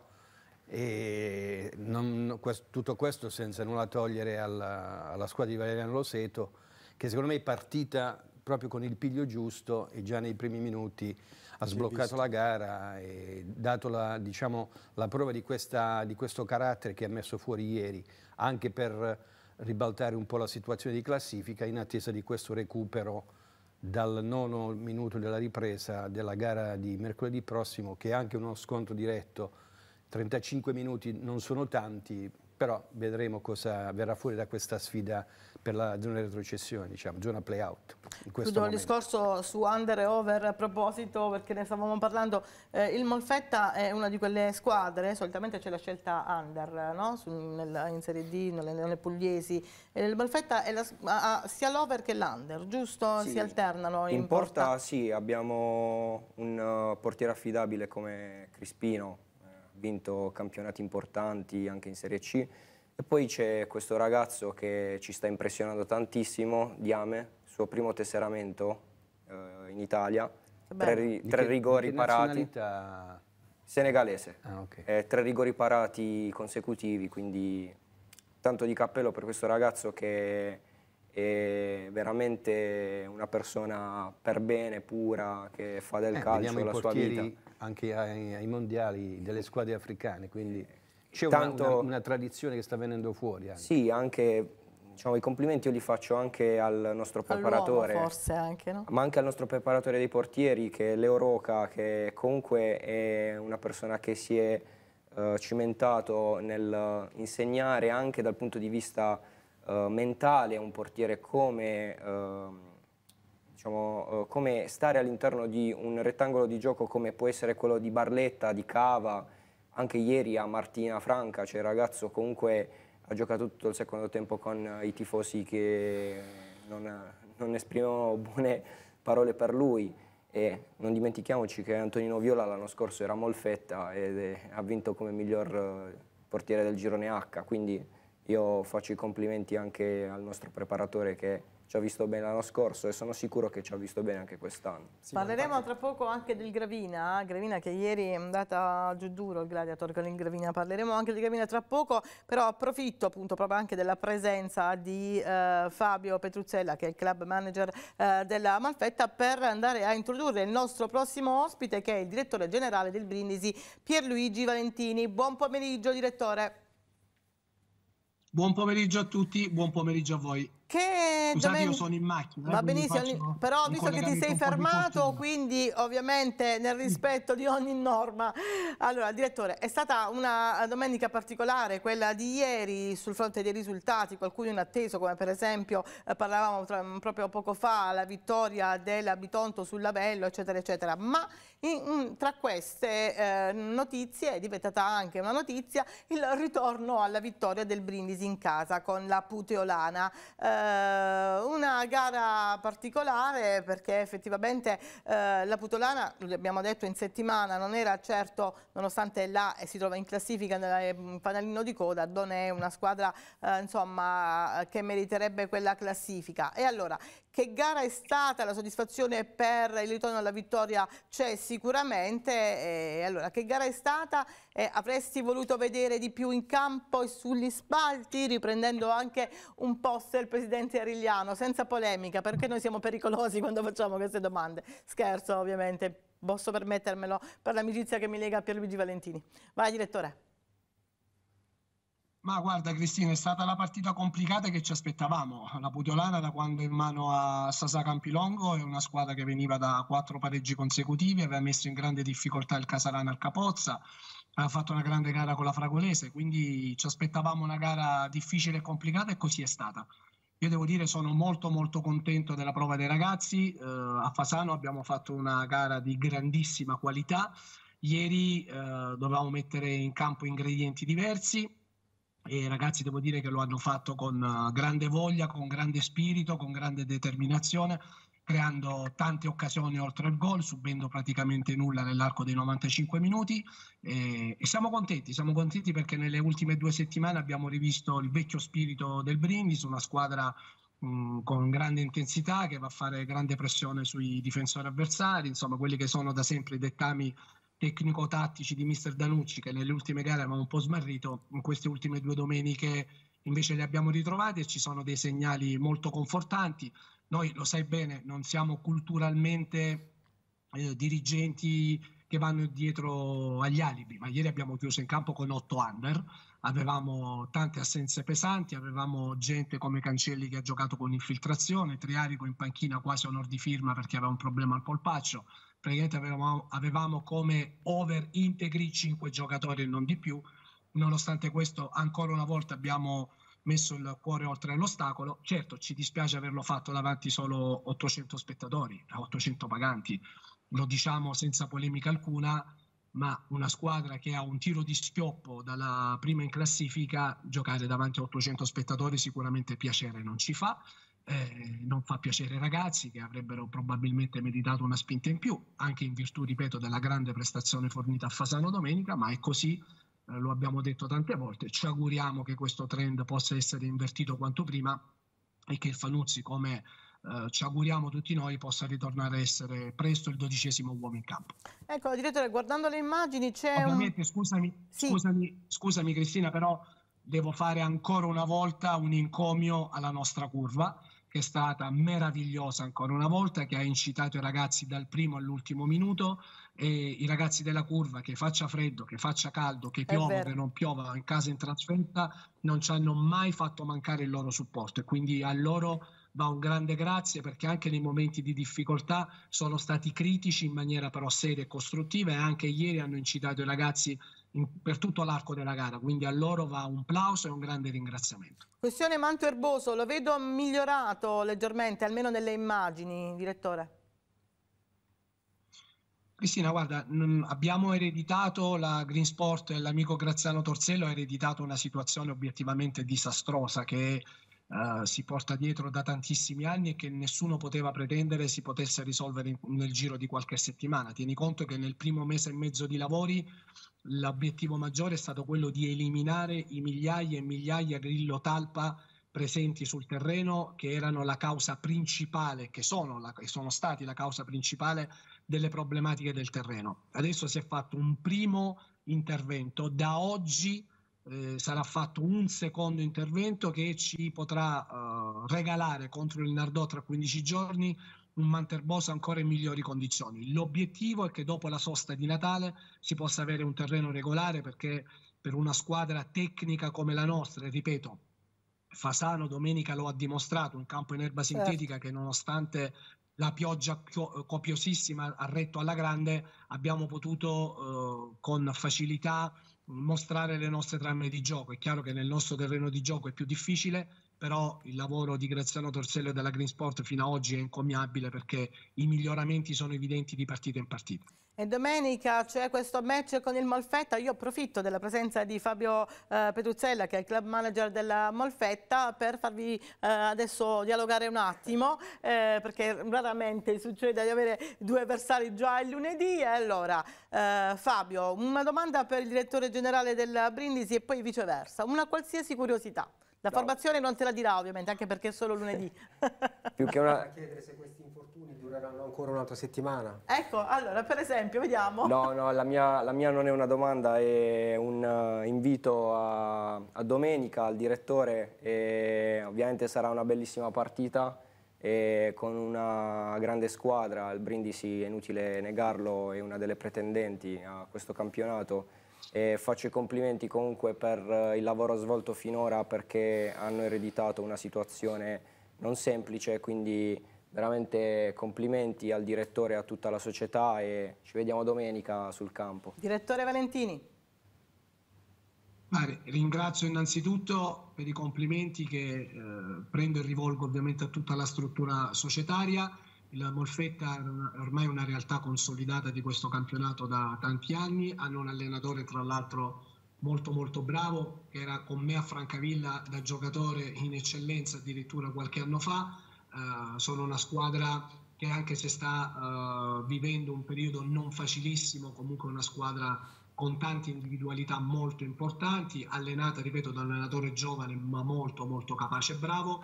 eh, non, questo, tutto questo senza nulla togliere alla, alla squadra di Valeriano Loseto, che secondo me è partita proprio con il piglio giusto e già nei primi minuti ha sbloccato la gara e dato la, diciamo, la prova di, questa, di, questo carattere che ha messo fuori ieri, anche per ribaltare un po' la situazione di classifica in attesa di questo recupero dal nono minuto della ripresa della gara di mercoledì prossimo, che è anche uno scontro diretto. 35 minuti non sono tanti, però vedremo cosa verrà fuori da questa sfida per la zona retrocessione, diciamo, zona play-out. Chiudo il discorso su under e over a proposito, perché ne stavamo parlando, eh, il Molfetta è una di quelle squadre, solitamente c'è la scelta under no? su, nel, in Serie D, nelle, nelle pugliesi, e eh, il Molfetta la, ha, sia l'over che l'under, giusto? Sì. Si alternano in, in porta? porta? Sì, abbiamo un uh, portiere affidabile come Crispino, vinto campionati importanti anche in Serie C. E poi c'è questo ragazzo che ci sta impressionando tantissimo, Diame, suo primo tesseramento eh, in Italia, tre, tre che, rigori parati. Senegalese, ah, okay. eh, tre rigori parati consecutivi, quindi tanto di cappello per questo ragazzo che è veramente una persona per bene, pura, che fa del eh, calcio la sua vita anche ai, ai mondiali delle squadre africane, quindi eh, c'è Tanto... una, una, una, tradizione che sta venendo fuori. Anche. Sì, anche diciamo, i complimenti io li faccio anche al nostro preparatore. forse anche, no? Ma anche al nostro preparatore dei portieri, che è Leo Roca, che comunque è una persona che si è eh, cimentato nel insegnare anche dal punto di vista eh, mentale a un portiere come... Eh, diciamo, eh, come stare all'interno di un rettangolo di gioco come può essere quello di Barletta, di Cava, anche ieri a Martina Franca, cioè il ragazzo comunque ha giocato tutto il secondo tempo con eh, i tifosi che non, non esprimono [LAUGHS] buone parole per lui e non dimentichiamoci che Antonino Viola l'anno scorso era Molfetta ed ha vinto come miglior eh, portiere del girone H, quindi io faccio i complimenti anche al nostro preparatore che ci ha visto bene l'anno scorso e sono sicuro che ci ha visto bene anche quest'anno. Sì, Parleremo tra poco anche del Gravina, eh. Gravina che ieri è andata giù duro il Gladiator con il Gravina, parleremo anche del Gravina tra poco, però approfitto appunto proprio anche della presenza di eh, Fabio Petruzzella che è il club manager eh, della Malfetta per andare a introdurre il nostro prossimo ospite che è il direttore generale del Brindisi Pierluigi Valentini. Buon pomeriggio direttore. Buon pomeriggio a tutti, buon pomeriggio a voi. Che Scusate, domen- io sono in macchina. Eh, va benissimo, però visto che ti sei fermato, quindi ovviamente nel rispetto di ogni norma. Allora, direttore, è stata una domenica particolare, quella di ieri, sul fronte dei risultati, qualcuno inatteso, come per esempio eh, parlavamo tra, proprio poco fa, la vittoria della Bitonto sul Labello, eccetera, eccetera. Ma in, mm, tra queste eh, notizie è diventata anche una notizia il ritorno alla vittoria del Brindisi in casa con la Puteolana. Eh, eh, una gara particolare perché effettivamente eh, la Putolana, l'abbiamo detto in settimana, non era certo, nonostante là eh, si trova in classifica nel fanalino di coda, non è una squadra insomma, che meriterebbe quella classifica. E allora, che gara è stata? La soddisfazione per il ritorno alla vittoria c'è sicuramente. E eh, allora, che gara è stata? E eh, avresti voluto vedere di più in campo e sugli spalti, riprendendo anche un post del presidente Arigliano, senza polemica, perché noi siamo pericolosi quando facciamo queste domande. Scherzo, ovviamente, posso permettermelo per l'amicizia che mi lega a Pierluigi Valentini. Vai, direttore. Ma guarda Cristina, è stata la partita complicata che ci aspettavamo. La Putolana da quando è in mano a Sasa Campilongo è una squadra che veniva da quattro pareggi consecutivi, aveva messo in grande difficoltà il Casalana al Capozza, ha fatto una grande gara con la Fragolese, quindi ci aspettavamo una gara difficile e complicata e così è stata. Io devo dire sono molto molto contento della prova dei ragazzi, eh, a Fasano abbiamo fatto una gara di grandissima qualità, ieri eh, dovevamo mettere in campo ingredienti diversi, i ragazzi devo dire che lo hanno fatto con eh, grande voglia, con grande spirito, con grande determinazione, creando tante occasioni oltre il gol, subendo praticamente nulla nell'arco dei 95 minuti e, e siamo contenti, siamo contenti perché nelle ultime due settimane abbiamo rivisto il vecchio spirito del Brindisi, una squadra con grande intensità, che va a fare grande pressione sui difensori avversari, insomma quelli che sono da sempre i dettami tecnico-tattici di mister Danucci che nelle ultime gare avevamo un po' smarrito, in queste ultime due domeniche invece le abbiamo ritrovate e ci sono dei segnali molto confortanti. Noi lo sai bene, non siamo culturalmente eh, dirigenti che vanno dietro agli alibi, ma ieri abbiamo chiuso in campo con otto under, avevamo tante assenze pesanti, avevamo gente come Cancelli che ha giocato con infiltrazione, Triarico in panchina quasi onor di firma perché aveva un problema al polpaccio, praticamente avevamo, avevamo come over integri 5 giocatori e non di più. Nonostante questo, ancora una volta abbiamo messo il cuore oltre l'ostacolo. Certo, ci dispiace averlo fatto davanti solo 800 spettatori, 800 paganti. Lo diciamo senza polemica alcuna, ma una squadra che ha un tiro di schioppo dalla prima in classifica, giocare davanti a 800 spettatori sicuramente piacere non ci fa eh, non fa piacere ai ragazzi che avrebbero probabilmente meditato una spinta in più, anche in virtù, ripeto, della grande prestazione fornita a Fasano domenica, ma è così, eh, lo abbiamo detto tante volte, ci auguriamo che questo trend possa essere invertito quanto prima e che il Fanuzzi, come Uh, ci auguriamo tutti noi possa ritornare a essere presto il dodicesimo uomo in campo. Ecco, direttore, guardando le immagini c'è Ovviamente, un... scusami, sì. scusami, scusami Cristina, però devo fare ancora una volta un encomio alla nostra curva che è stata meravigliosa ancora una volta, che ha incitato i ragazzi dal primo all'ultimo minuto, e i ragazzi della curva che faccia freddo, che faccia caldo, che piova, che non piova, in casa in trasferta, non ci hanno mai fatto mancare il loro supporto e quindi a loro va un grande grazie perché anche nei momenti di difficoltà sono stati critici in maniera però seria e costruttiva e anche ieri hanno incitato i ragazzi in, per tutto l'arco della gara, quindi a loro va un plauso e un grande ringraziamento. Questione Manto Erboso, lo vedo migliorato leggermente, almeno nelle immagini, direttore. Cristina, guarda, abbiamo ereditato la Green Sport e l'amico Graziano Torsello ha ereditato una situazione obiettivamente disastrosa che Uh, si porta dietro da tantissimi anni e che nessuno poteva pretendere si potesse risolvere in, nel giro di qualche settimana. Tieni conto che nel primo mese e mezzo di lavori l'obiettivo maggiore è stato quello di eliminare i migliaia e migliaia grillo talpa presenti sul terreno che erano la causa principale, che sono, la, sono stati la causa principale delle problematiche del terreno. Adesso si è fatto un primo intervento, da oggi eh, sarà fatto un secondo intervento che ci potrà eh, regalare contro il Nardò tra 15 giorni un Manterboso ancora in migliori condizioni. L'obiettivo è che dopo la sosta di Natale si possa avere un terreno regolare perché per una squadra tecnica come la nostra, ripeto, Fasano domenica lo ha dimostrato, un campo in erba certo. sintetica che nonostante la pioggia copiosissima ha retto alla grande, abbiamo potuto eh, con facilità mostrare le nostre trame di gioco. È chiaro che nel nostro terreno di gioco è più difficile, però il lavoro di Graziano Torsello e della Green Sport fino ad oggi è incommiabile perché i miglioramenti sono evidenti di partita in partita. E domenica c'è questo match con il Molfetta, io approfitto della presenza di Fabio eh, Petruzzella che è il club manager della Molfetta per farvi eh, adesso dialogare un attimo eh, perché raramente succede di avere due avversari già il lunedì e allora eh, Fabio una domanda per il direttore generale del Brindisi e poi viceversa, una qualsiasi curiosità. La no. formazione non te la dirà ovviamente, anche perché è solo lunedì. Più che [LAUGHS] una... chiedere se questi infortuni dureranno ancora un'altra settimana. Ecco, allora per esempio, vediamo. No, no, la mia, la mia non è una domanda, è un uh, invito a, a, domenica al direttore e ovviamente sarà una bellissima partita e con una grande squadra, il Brindisi è inutile negarlo, è una delle pretendenti a questo campionato e faccio i complimenti comunque per eh, il lavoro svolto finora perché hanno ereditato una situazione non semplice, quindi veramente complimenti al direttore e a tutta la società e ci vediamo domenica sul campo. Direttore Valentini. Mari, ringrazio innanzitutto per i complimenti che eh, prendo e rivolgo ovviamente a tutta la struttura societaria. La Molfetta è ormai una realtà consolidata di questo campionato da tanti anni, hanno un allenatore tra l'altro molto molto bravo, che era con me a Francavilla da giocatore in eccellenza addirittura qualche anno fa. Uh, sono una squadra che anche se sta uh, vivendo un periodo non facilissimo, comunque una squadra con tante individualità molto importanti, allenata, ripeto, da un allenatore giovane ma molto molto capace e bravo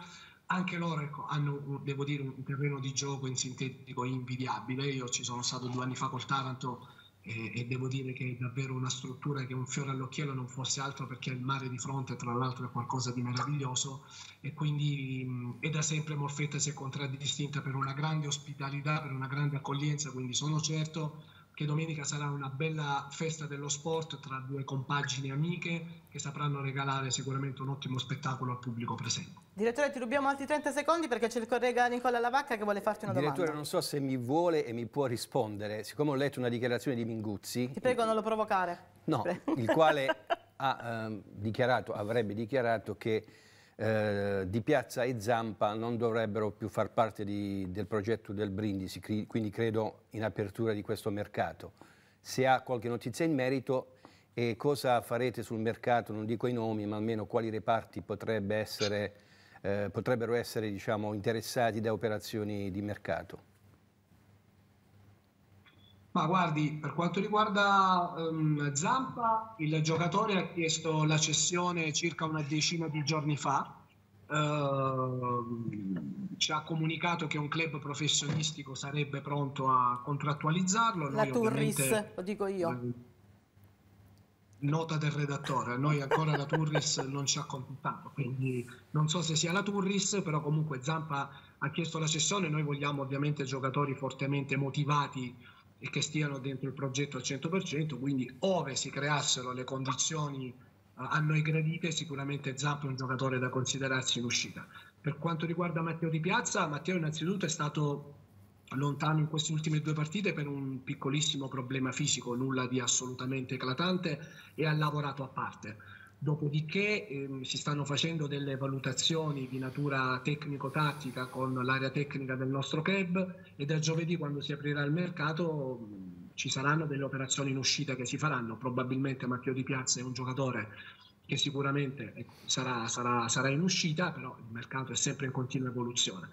anche loro ecco, hanno, devo dire, un terreno di gioco in sintetico invidiabile. Io ci sono stato due anni fa col Taranto e, e devo dire che è davvero una struttura che è un fiore all'occhiello, non fosse altro perché il mare di fronte, tra l'altro, è qualcosa di meraviglioso e quindi mh, è da sempre Morfetta si è contraddistinta per una grande ospitalità, per una grande accoglienza, quindi sono certo che domenica sarà una bella festa dello sport tra due compagini amiche che sapranno regalare sicuramente un ottimo spettacolo al pubblico presente. Direttore, ti rubiamo altri 30 secondi perché c'è il collega Nicola Lavacca che vuole farti una Direttore, domanda. Direttore, non so se mi vuole e mi può rispondere. Siccome ho letto una dichiarazione di Minguzzi... Ti prego, non lo provocare. No, il quale [LAUGHS] ha, eh, dichiarato, avrebbe dichiarato che eh, Di Piazza e Zampa non dovrebbero più far parte di, del progetto del Brindisi, quindi credo in apertura di questo mercato. Se ha qualche notizia in merito e cosa farete sul mercato, non dico i nomi, ma almeno quali reparti potrebbe essere eh, potrebbero essere diciamo, interessati da operazioni di mercato? Ma guardi, per quanto riguarda um, Zampa, il giocatore ha chiesto la cessione circa una decina di giorni fa. Uh, ci ha comunicato che un club professionistico sarebbe pronto a contrattualizzarlo. La Noi, Turris, lo dico io. Uh, nota del redattore, noi ancora la Turris non ci ha contattato, quindi non so se sia la Turris, però comunque Zampa ha chiesto la cessione, noi vogliamo ovviamente giocatori fortemente motivati e che stiano dentro il progetto al 100%, quindi ove si creassero le condizioni eh, a noi gradite, sicuramente Zampa è un giocatore da considerarsi in uscita. Per quanto riguarda Matteo Di Piazza, Matteo innanzitutto è stato lontano in queste ultime due partite per un piccolissimo problema fisico, nulla di assolutamente eclatante e ha lavorato a parte. Dopodiché ehm, si stanno facendo delle valutazioni di natura tecnico-tattica con l'area tecnica del nostro club e da giovedì quando si aprirà il mercato mh, ci saranno delle operazioni in uscita che si faranno. Probabilmente Matteo Di Piazza è un giocatore che sicuramente eh, sarà, sarà, sarà in uscita, però il mercato è sempre in continua evoluzione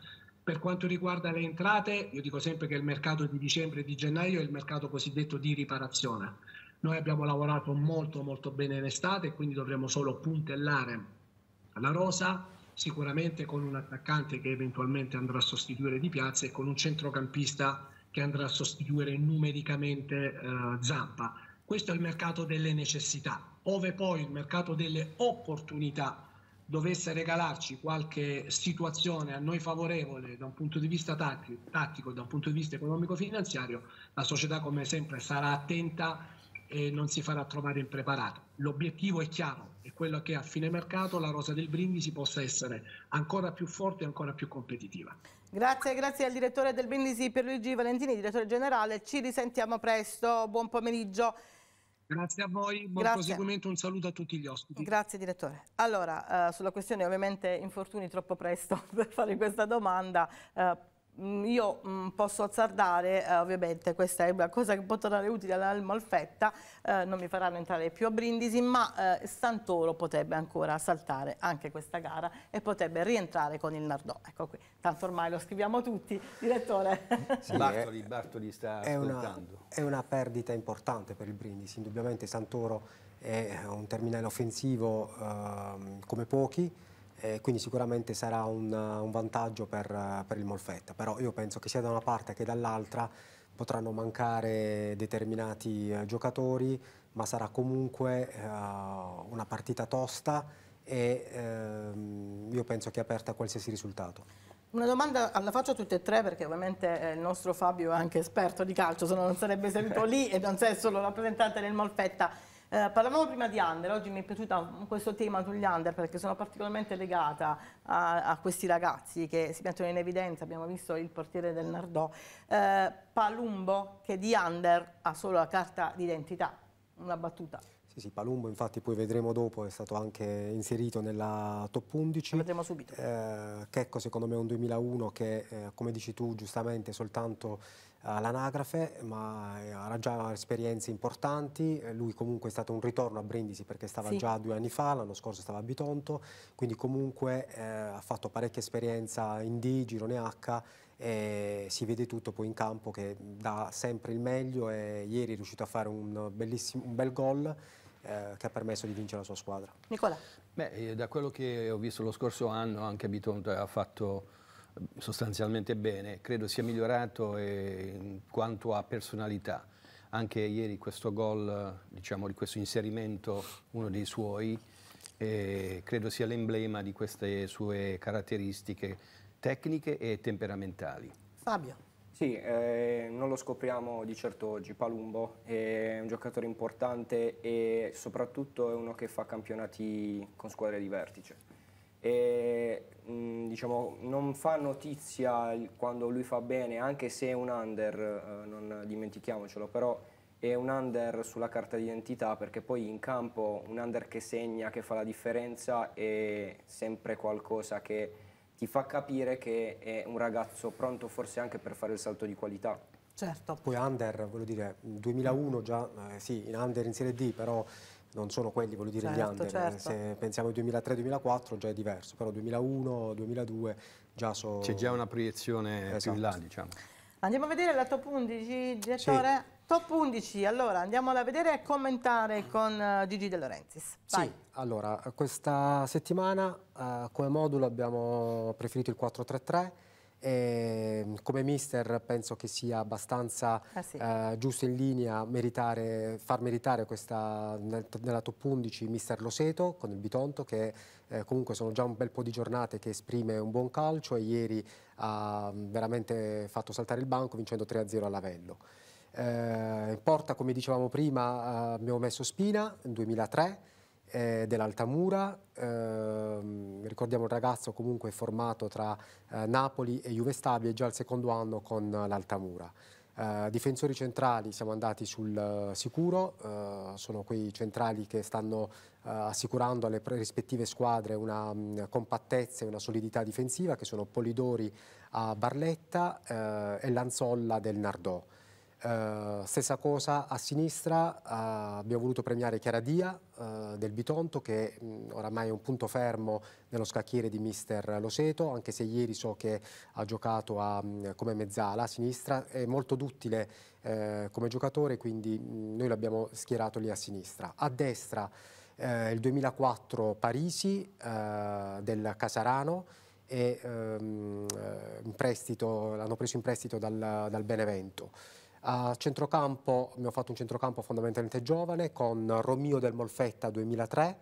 per quanto riguarda le entrate, io dico sempre che il mercato di dicembre e di gennaio è il mercato cosiddetto di riparazione. Noi abbiamo lavorato molto molto bene in estate, quindi dovremo solo puntellare la rosa, sicuramente con un attaccante che eventualmente andrà a sostituire Di Piazza e con un centrocampista che andrà a sostituire numericamente eh, Zampa. Questo è il mercato delle necessità. Ove poi il mercato delle opportunità dovesse regalarci qualche situazione a noi favorevole da un punto di vista tattico, da un punto di vista economico-finanziario, la società come sempre sarà attenta e non si farà trovare impreparata. L'obiettivo è chiaro, è quello che a fine mercato la rosa del Brindisi possa essere ancora più forte e ancora più competitiva. Grazie, grazie al direttore del Brindisi Pierluigi Valentini, direttore generale. Ci risentiamo presto, buon pomeriggio. Grazie a voi, buon Grazie. proseguimento, un saluto a tutti gli ospiti. Grazie direttore. Allora, eh, sulla questione ovviamente infortuni troppo presto [LAUGHS] per fare questa domanda, eh, Mm, io mh, mm, posso azzardare, eh, ovviamente questa è una cosa che può tornare utile alla Malfetta, eh, non mi faranno entrare più a Brindisi, ma eh, Santoro potrebbe ancora saltare anche questa gara e potrebbe rientrare con il Nardò. Ecco qui, tanto ormai lo scriviamo tutti, direttore. Sì, [LAUGHS] Bartoli, Bartoli sta è ascoltando. Una, è una perdita importante per il Brindisi, indubbiamente Santoro è un terminale offensivo ehm, come pochi, eh, quindi sicuramente sarà un, un vantaggio per, per, il Molfetta, però io penso che sia da una parte che dall'altra potranno mancare determinati eh, giocatori, ma sarà comunque eh, una partita tosta e ehm, io penso che è aperta a qualsiasi risultato. Una domanda alla ah, faccio a tutte e tre perché ovviamente eh, il nostro Fabio è anche esperto di calcio, se no non sarebbe sempre [LAUGHS] lì e non sei solo rappresentante del Molfetta. Eh, parlavamo prima di under, oggi mi è piaciuto questo tema sugli under perché sono particolarmente legata a, a, questi ragazzi che si mettono in evidenza, abbiamo visto il portiere del Nardò, eh, Palumbo che di under ha solo la carta d'identità, una battuta. Sì, sì, Palumbo infatti poi vedremo dopo è stato anche inserito nella top 11. Lo vedremo subito. Eh, Checco secondo me è un 2001 che eh, come dici tu giustamente è soltanto eh, all'anagrafe, ma eh, ha già esperienze importanti, eh, lui comunque è stato un ritorno a Brindisi perché stava sì. già due anni fa, l'anno scorso stava a Bitonto, quindi comunque ha fatto parecchia esperienza in D, girone H e si vede tutto poi in campo che dà sempre il meglio e ieri è riuscito a fare un, un bel gol eh, che ha permesso di vincere la sua squadra. Nicola? Beh, eh, da quello che ho visto lo scorso anno anche Bitonto eh, ha fatto sostanzialmente bene, credo sia migliorato in quanto a personalità. Anche ieri questo gol, diciamo di questo inserimento, uno dei suoi, eh, credo sia l'emblema di queste sue caratteristiche tecniche e temperamentali. Fabio. Sì, eh, non lo scopriamo di certo oggi. Palumbo è un giocatore importante e soprattutto è uno che fa campionati con squadre di vertice. E, mh, mm, diciamo, non fa notizia quando lui fa bene, anche se è un under, eh, non dimentichiamocelo, però è un under sulla carta d'identità perché poi in campo un under che segna, che fa la differenza è sempre qualcosa che ti fa capire che è un ragazzo pronto forse anche per fare il salto di qualità. Certo. Poi under, voglio dire, 2001 già, eh, sì, in under in Serie D, però non sono quelli, voglio dire, certo, gli under. Certo. Se pensiamo ai 2003-2004 già è diverso, però 2001-2002 già sono... C'è già una proiezione esatto. più in esatto. là, diciamo. Andiamo a vedere la top 11, direttore? Sì. Top 11, allora andiamola a vedere e commentare con uh, Gigi De Laurentiis. Vai. Sì, allora questa settimana uh, come modulo abbiamo preferito il 4-3-3 e mm, come mister penso che sia abbastanza ah, sì. uh, giusto in linea meritare, far meritare questa, nel, nella top 11 mister Loseto con il Bitonto che comunque sono già un bel po' di giornate che esprime un buon calcio e ieri ha mm, veramente fatto saltare il banco vincendo 3-0 a Lavello. Eh, in porta, come dicevamo prima, eh, abbiamo messo Spina nel 2003 eh, dell'Altamura, eh, ricordiamo il ragazzo comunque formato tra eh, Napoli e Juve Stabia già al secondo anno con eh, l'Altamura. Uh, difensori centrali siamo andati sul uh, sicuro, uh, sono quei centrali che stanno assicurando alle rispettive squadre una um, compattezza e una solidità difensiva che sono Polidori a Barletta e Lanzolla del Nardò. Eh, stessa cosa a sinistra, uh, abbiamo voluto premiare Chiara Dia uh, del Bitonto che mh, mm, oramai è un punto fermo nello scacchiere di mister Loseto, anche se ieri so che ha giocato a, mh, mm, come mezzala a sinistra, è molto duttile eh, come giocatore, quindi mh, mm, noi l'abbiamo schierato lì a sinistra. A destra eh, il 2004 Parisi eh, del Casarano, e, ehm, l'hanno preso in prestito dal, dal Benevento. A centrocampo abbiamo fatto un centrocampo fondamentalmente giovane con Romio del Molfetta 2003,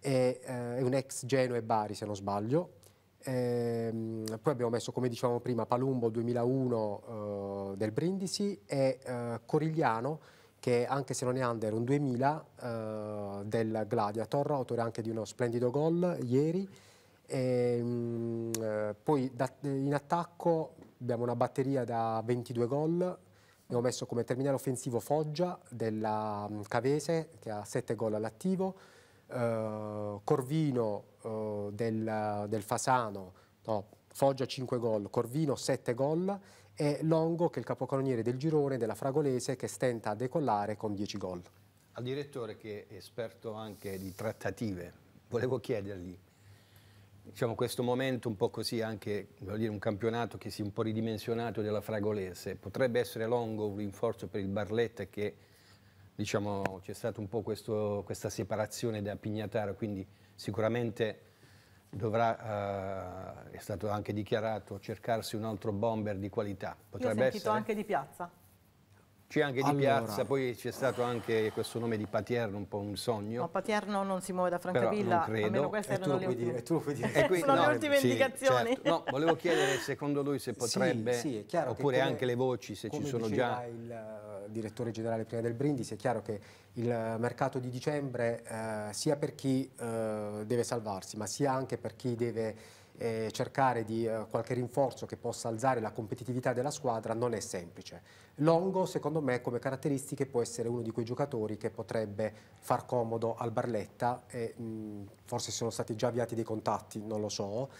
e, eh, un ex Genoa e Bari se non sbaglio. E, ehm, poi abbiamo messo, come dicevamo prima, Palumbo 2001 eh, del Brindisi e eh, Corigliano che anche se non è under un 2000 eh, del Gladiator, autore anche di uno splendido gol ieri. E, ehm, mh, eh, poi da, in attacco abbiamo una batteria da 22 gol, Abbiamo messo come terminale offensivo Foggia della mm, Cavese che ha 7 gol all'attivo, eh, Corvino eh, del, del, Fasano, no, Foggia 5 gol, Corvino 7 gol e Longo che è il capocannoniere del girone della Fragolese che stenta a decollare con 10 gol. Al direttore che è esperto anche di trattative, volevo chiedergli diciamo, questo momento un po' così anche, dire, un campionato che si è un po' ridimensionato della Fragolese. Potrebbe essere Longo un rinforzo per il Barletta che diciamo, c'è stata un po' questo, questa separazione da Pignataro, quindi sicuramente dovrà, eh, è stato anche dichiarato, cercarsi un altro bomber di qualità. Potrebbe Io ho sentito essere... anche di piazza. C'è anche di allora. piazza, poi c'è stato anche questo nome di Patierno, un po' un sogno. No, Patierno non si muove da Francavilla, a meno queste erano le, ultime... dire, [LAUGHS] e qui, sono no, le ultime sì, certo. indicazioni. Certo. No, volevo chiedere secondo lui se potrebbe, sì, sì, oppure come, anche le voci, se ci sono già... Come il eh, direttore generale prima del Brindisi, è chiaro che il mercato di dicembre uh, sia per chi uh, deve salvarsi, ma sia anche per chi deve eh, cercare di eh, qualche rinforzo che possa alzare la competitività della squadra non è semplice. Longo, secondo me, come caratteristiche può essere uno di quei giocatori che potrebbe far comodo al Barletta, e, mh, mm, forse sono stati già avviati dei contatti, non lo so.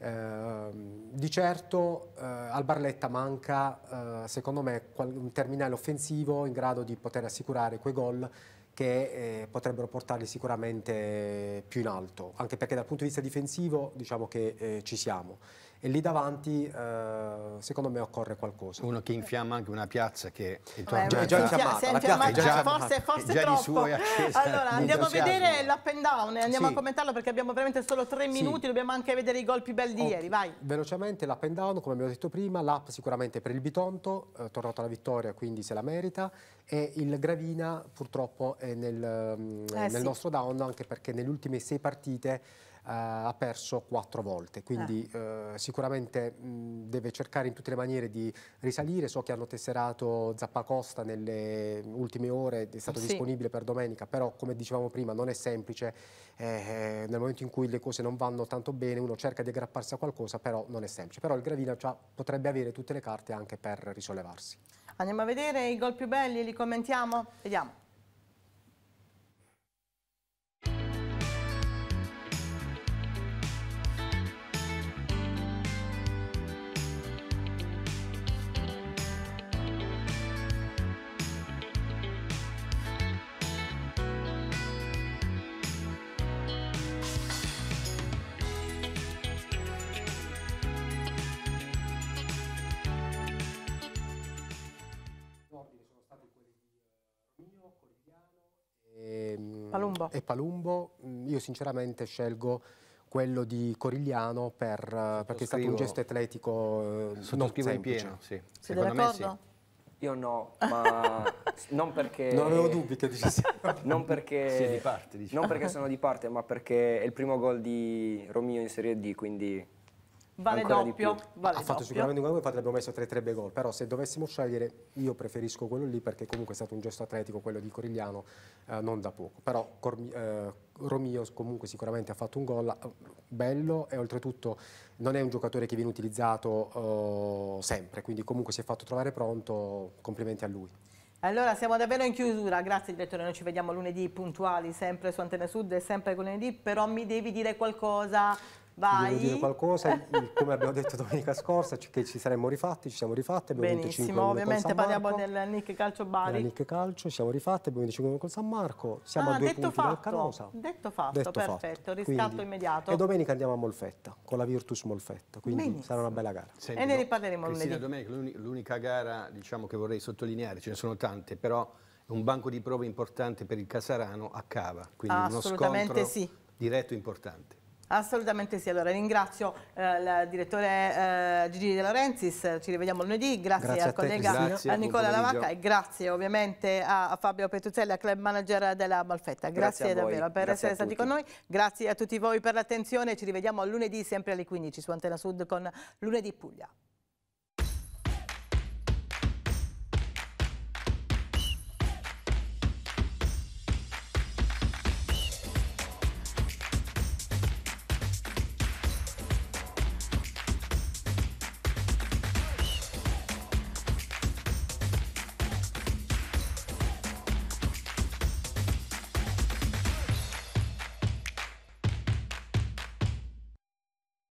Eh, di certo eh, al Barletta manca, eh, secondo me, un terminale offensivo in grado di poter assicurare quei gol che eh, potrebbero portarli sicuramente più in alto, anche perché dal punto di vista difensivo diciamo che eh, ci siamo e lì davanti eh, secondo me occorre qualcosa. Uno che infiamma anche una piazza che è già, è già infiammata, la piazza è già, forse, forse già troppo. [LAUGHS] Cioè, allora, andiamo a vedere l'up and down e andiamo sì. a commentarlo perché abbiamo veramente solo tre minuti, sì. dobbiamo anche vedere i gol più belli di okay. ieri, vai. Velocemente l'up and down, come abbiamo detto prima, l'up sicuramente per il Bitonto, eh, tornato alla vittoria quindi se la merita e il Gravina purtroppo è nel, mm, eh, nel sì. nostro down anche perché nelle ultime sei partite eh, ha perso quattro volte, quindi eh. Eh, sicuramente mh, deve cercare in tutte le maniere di risalire, so che hanno tesserato Zappacosta nelle ultime ore, è stato sì. disponibile per domenica, però come dicevamo prima non è semplice, eh, eh nel momento in cui le cose non vanno tanto bene uno cerca di aggrapparsi a qualcosa, però non è semplice, però il Gravina cioè, potrebbe avere tutte le carte anche per risollevarsi. Andiamo a vedere i gol più belli, li commentiamo? Vediamo. e ehm, Palumbo. e Palumbo. Mm, io sinceramente scelgo quello di Corigliano per, eh, perché è stato un gesto atletico eh, non semplice. Pieno, sì. Siete d'accordo? Sì. Io no, ma [LAUGHS] non perché... Non avevo dubbi che dicessi. [LAUGHS] non perché... Sì, di parte, diciamo. Non perché sono di parte, ma perché è il primo gol di Romino in Serie D, quindi vale Ancora doppio. Vale ha fatto doppio. sicuramente un gol, infatti l'abbiamo messo tra 3 tre bei gol, però se dovessimo scegliere io preferisco quello lì perché comunque è stato un gesto atletico quello di Corigliano, eh, non da poco. Però Cormi, eh, Romio comunque sicuramente ha fatto un gol eh, bello e oltretutto non è un giocatore che viene utilizzato eh, sempre, quindi comunque si è fatto trovare pronto, complimenti a lui. Allora siamo davvero in chiusura, grazie direttore, noi ci vediamo lunedì puntuali sempre su Antena Sud e sempre con lunedì, però mi devi dire qualcosa Vai. Devo dire qualcosa, come abbiamo detto domenica scorsa, che ci saremmo rifatti, ci siamo rifatti. Abbiamo Benissimo, ovviamente parliamo del Nick Calcio Bari. Del Nick Calcio, ci siamo rifatti, abbiamo 25 con San Marco, siamo ah, a due punti fatto, dal Canosa. Detto fatto, detto perfetto, fatto. riscatto Quindi, immediato. E domenica andiamo a Molfetta, con la Virtus Molfetta. Quindi Benissimo. sarà una bella gara. Senti, e ne riparleremo Cristina, lunedì. domenica l'unica gara diciamo, che vorrei sottolineare, ce ne sono tante, però è un banco di prove importante per il Casarano a Cava. Quindi uno scontro sì. diretto importante. Assolutamente sì, allora ringrazio eh, il direttore eh, Gigi De Laurenzis, ci rivediamo lunedì, grazie, grazie al collega grazie, Nicola Lavacca e grazie ovviamente a, Fabio Petuzzelli, club manager della Malfetta. Grazie, grazie davvero per essere stati con noi, grazie a tutti voi per l'attenzione, ci rivediamo lunedì sempre alle 15 su Antena Sud con Lunedì Puglia.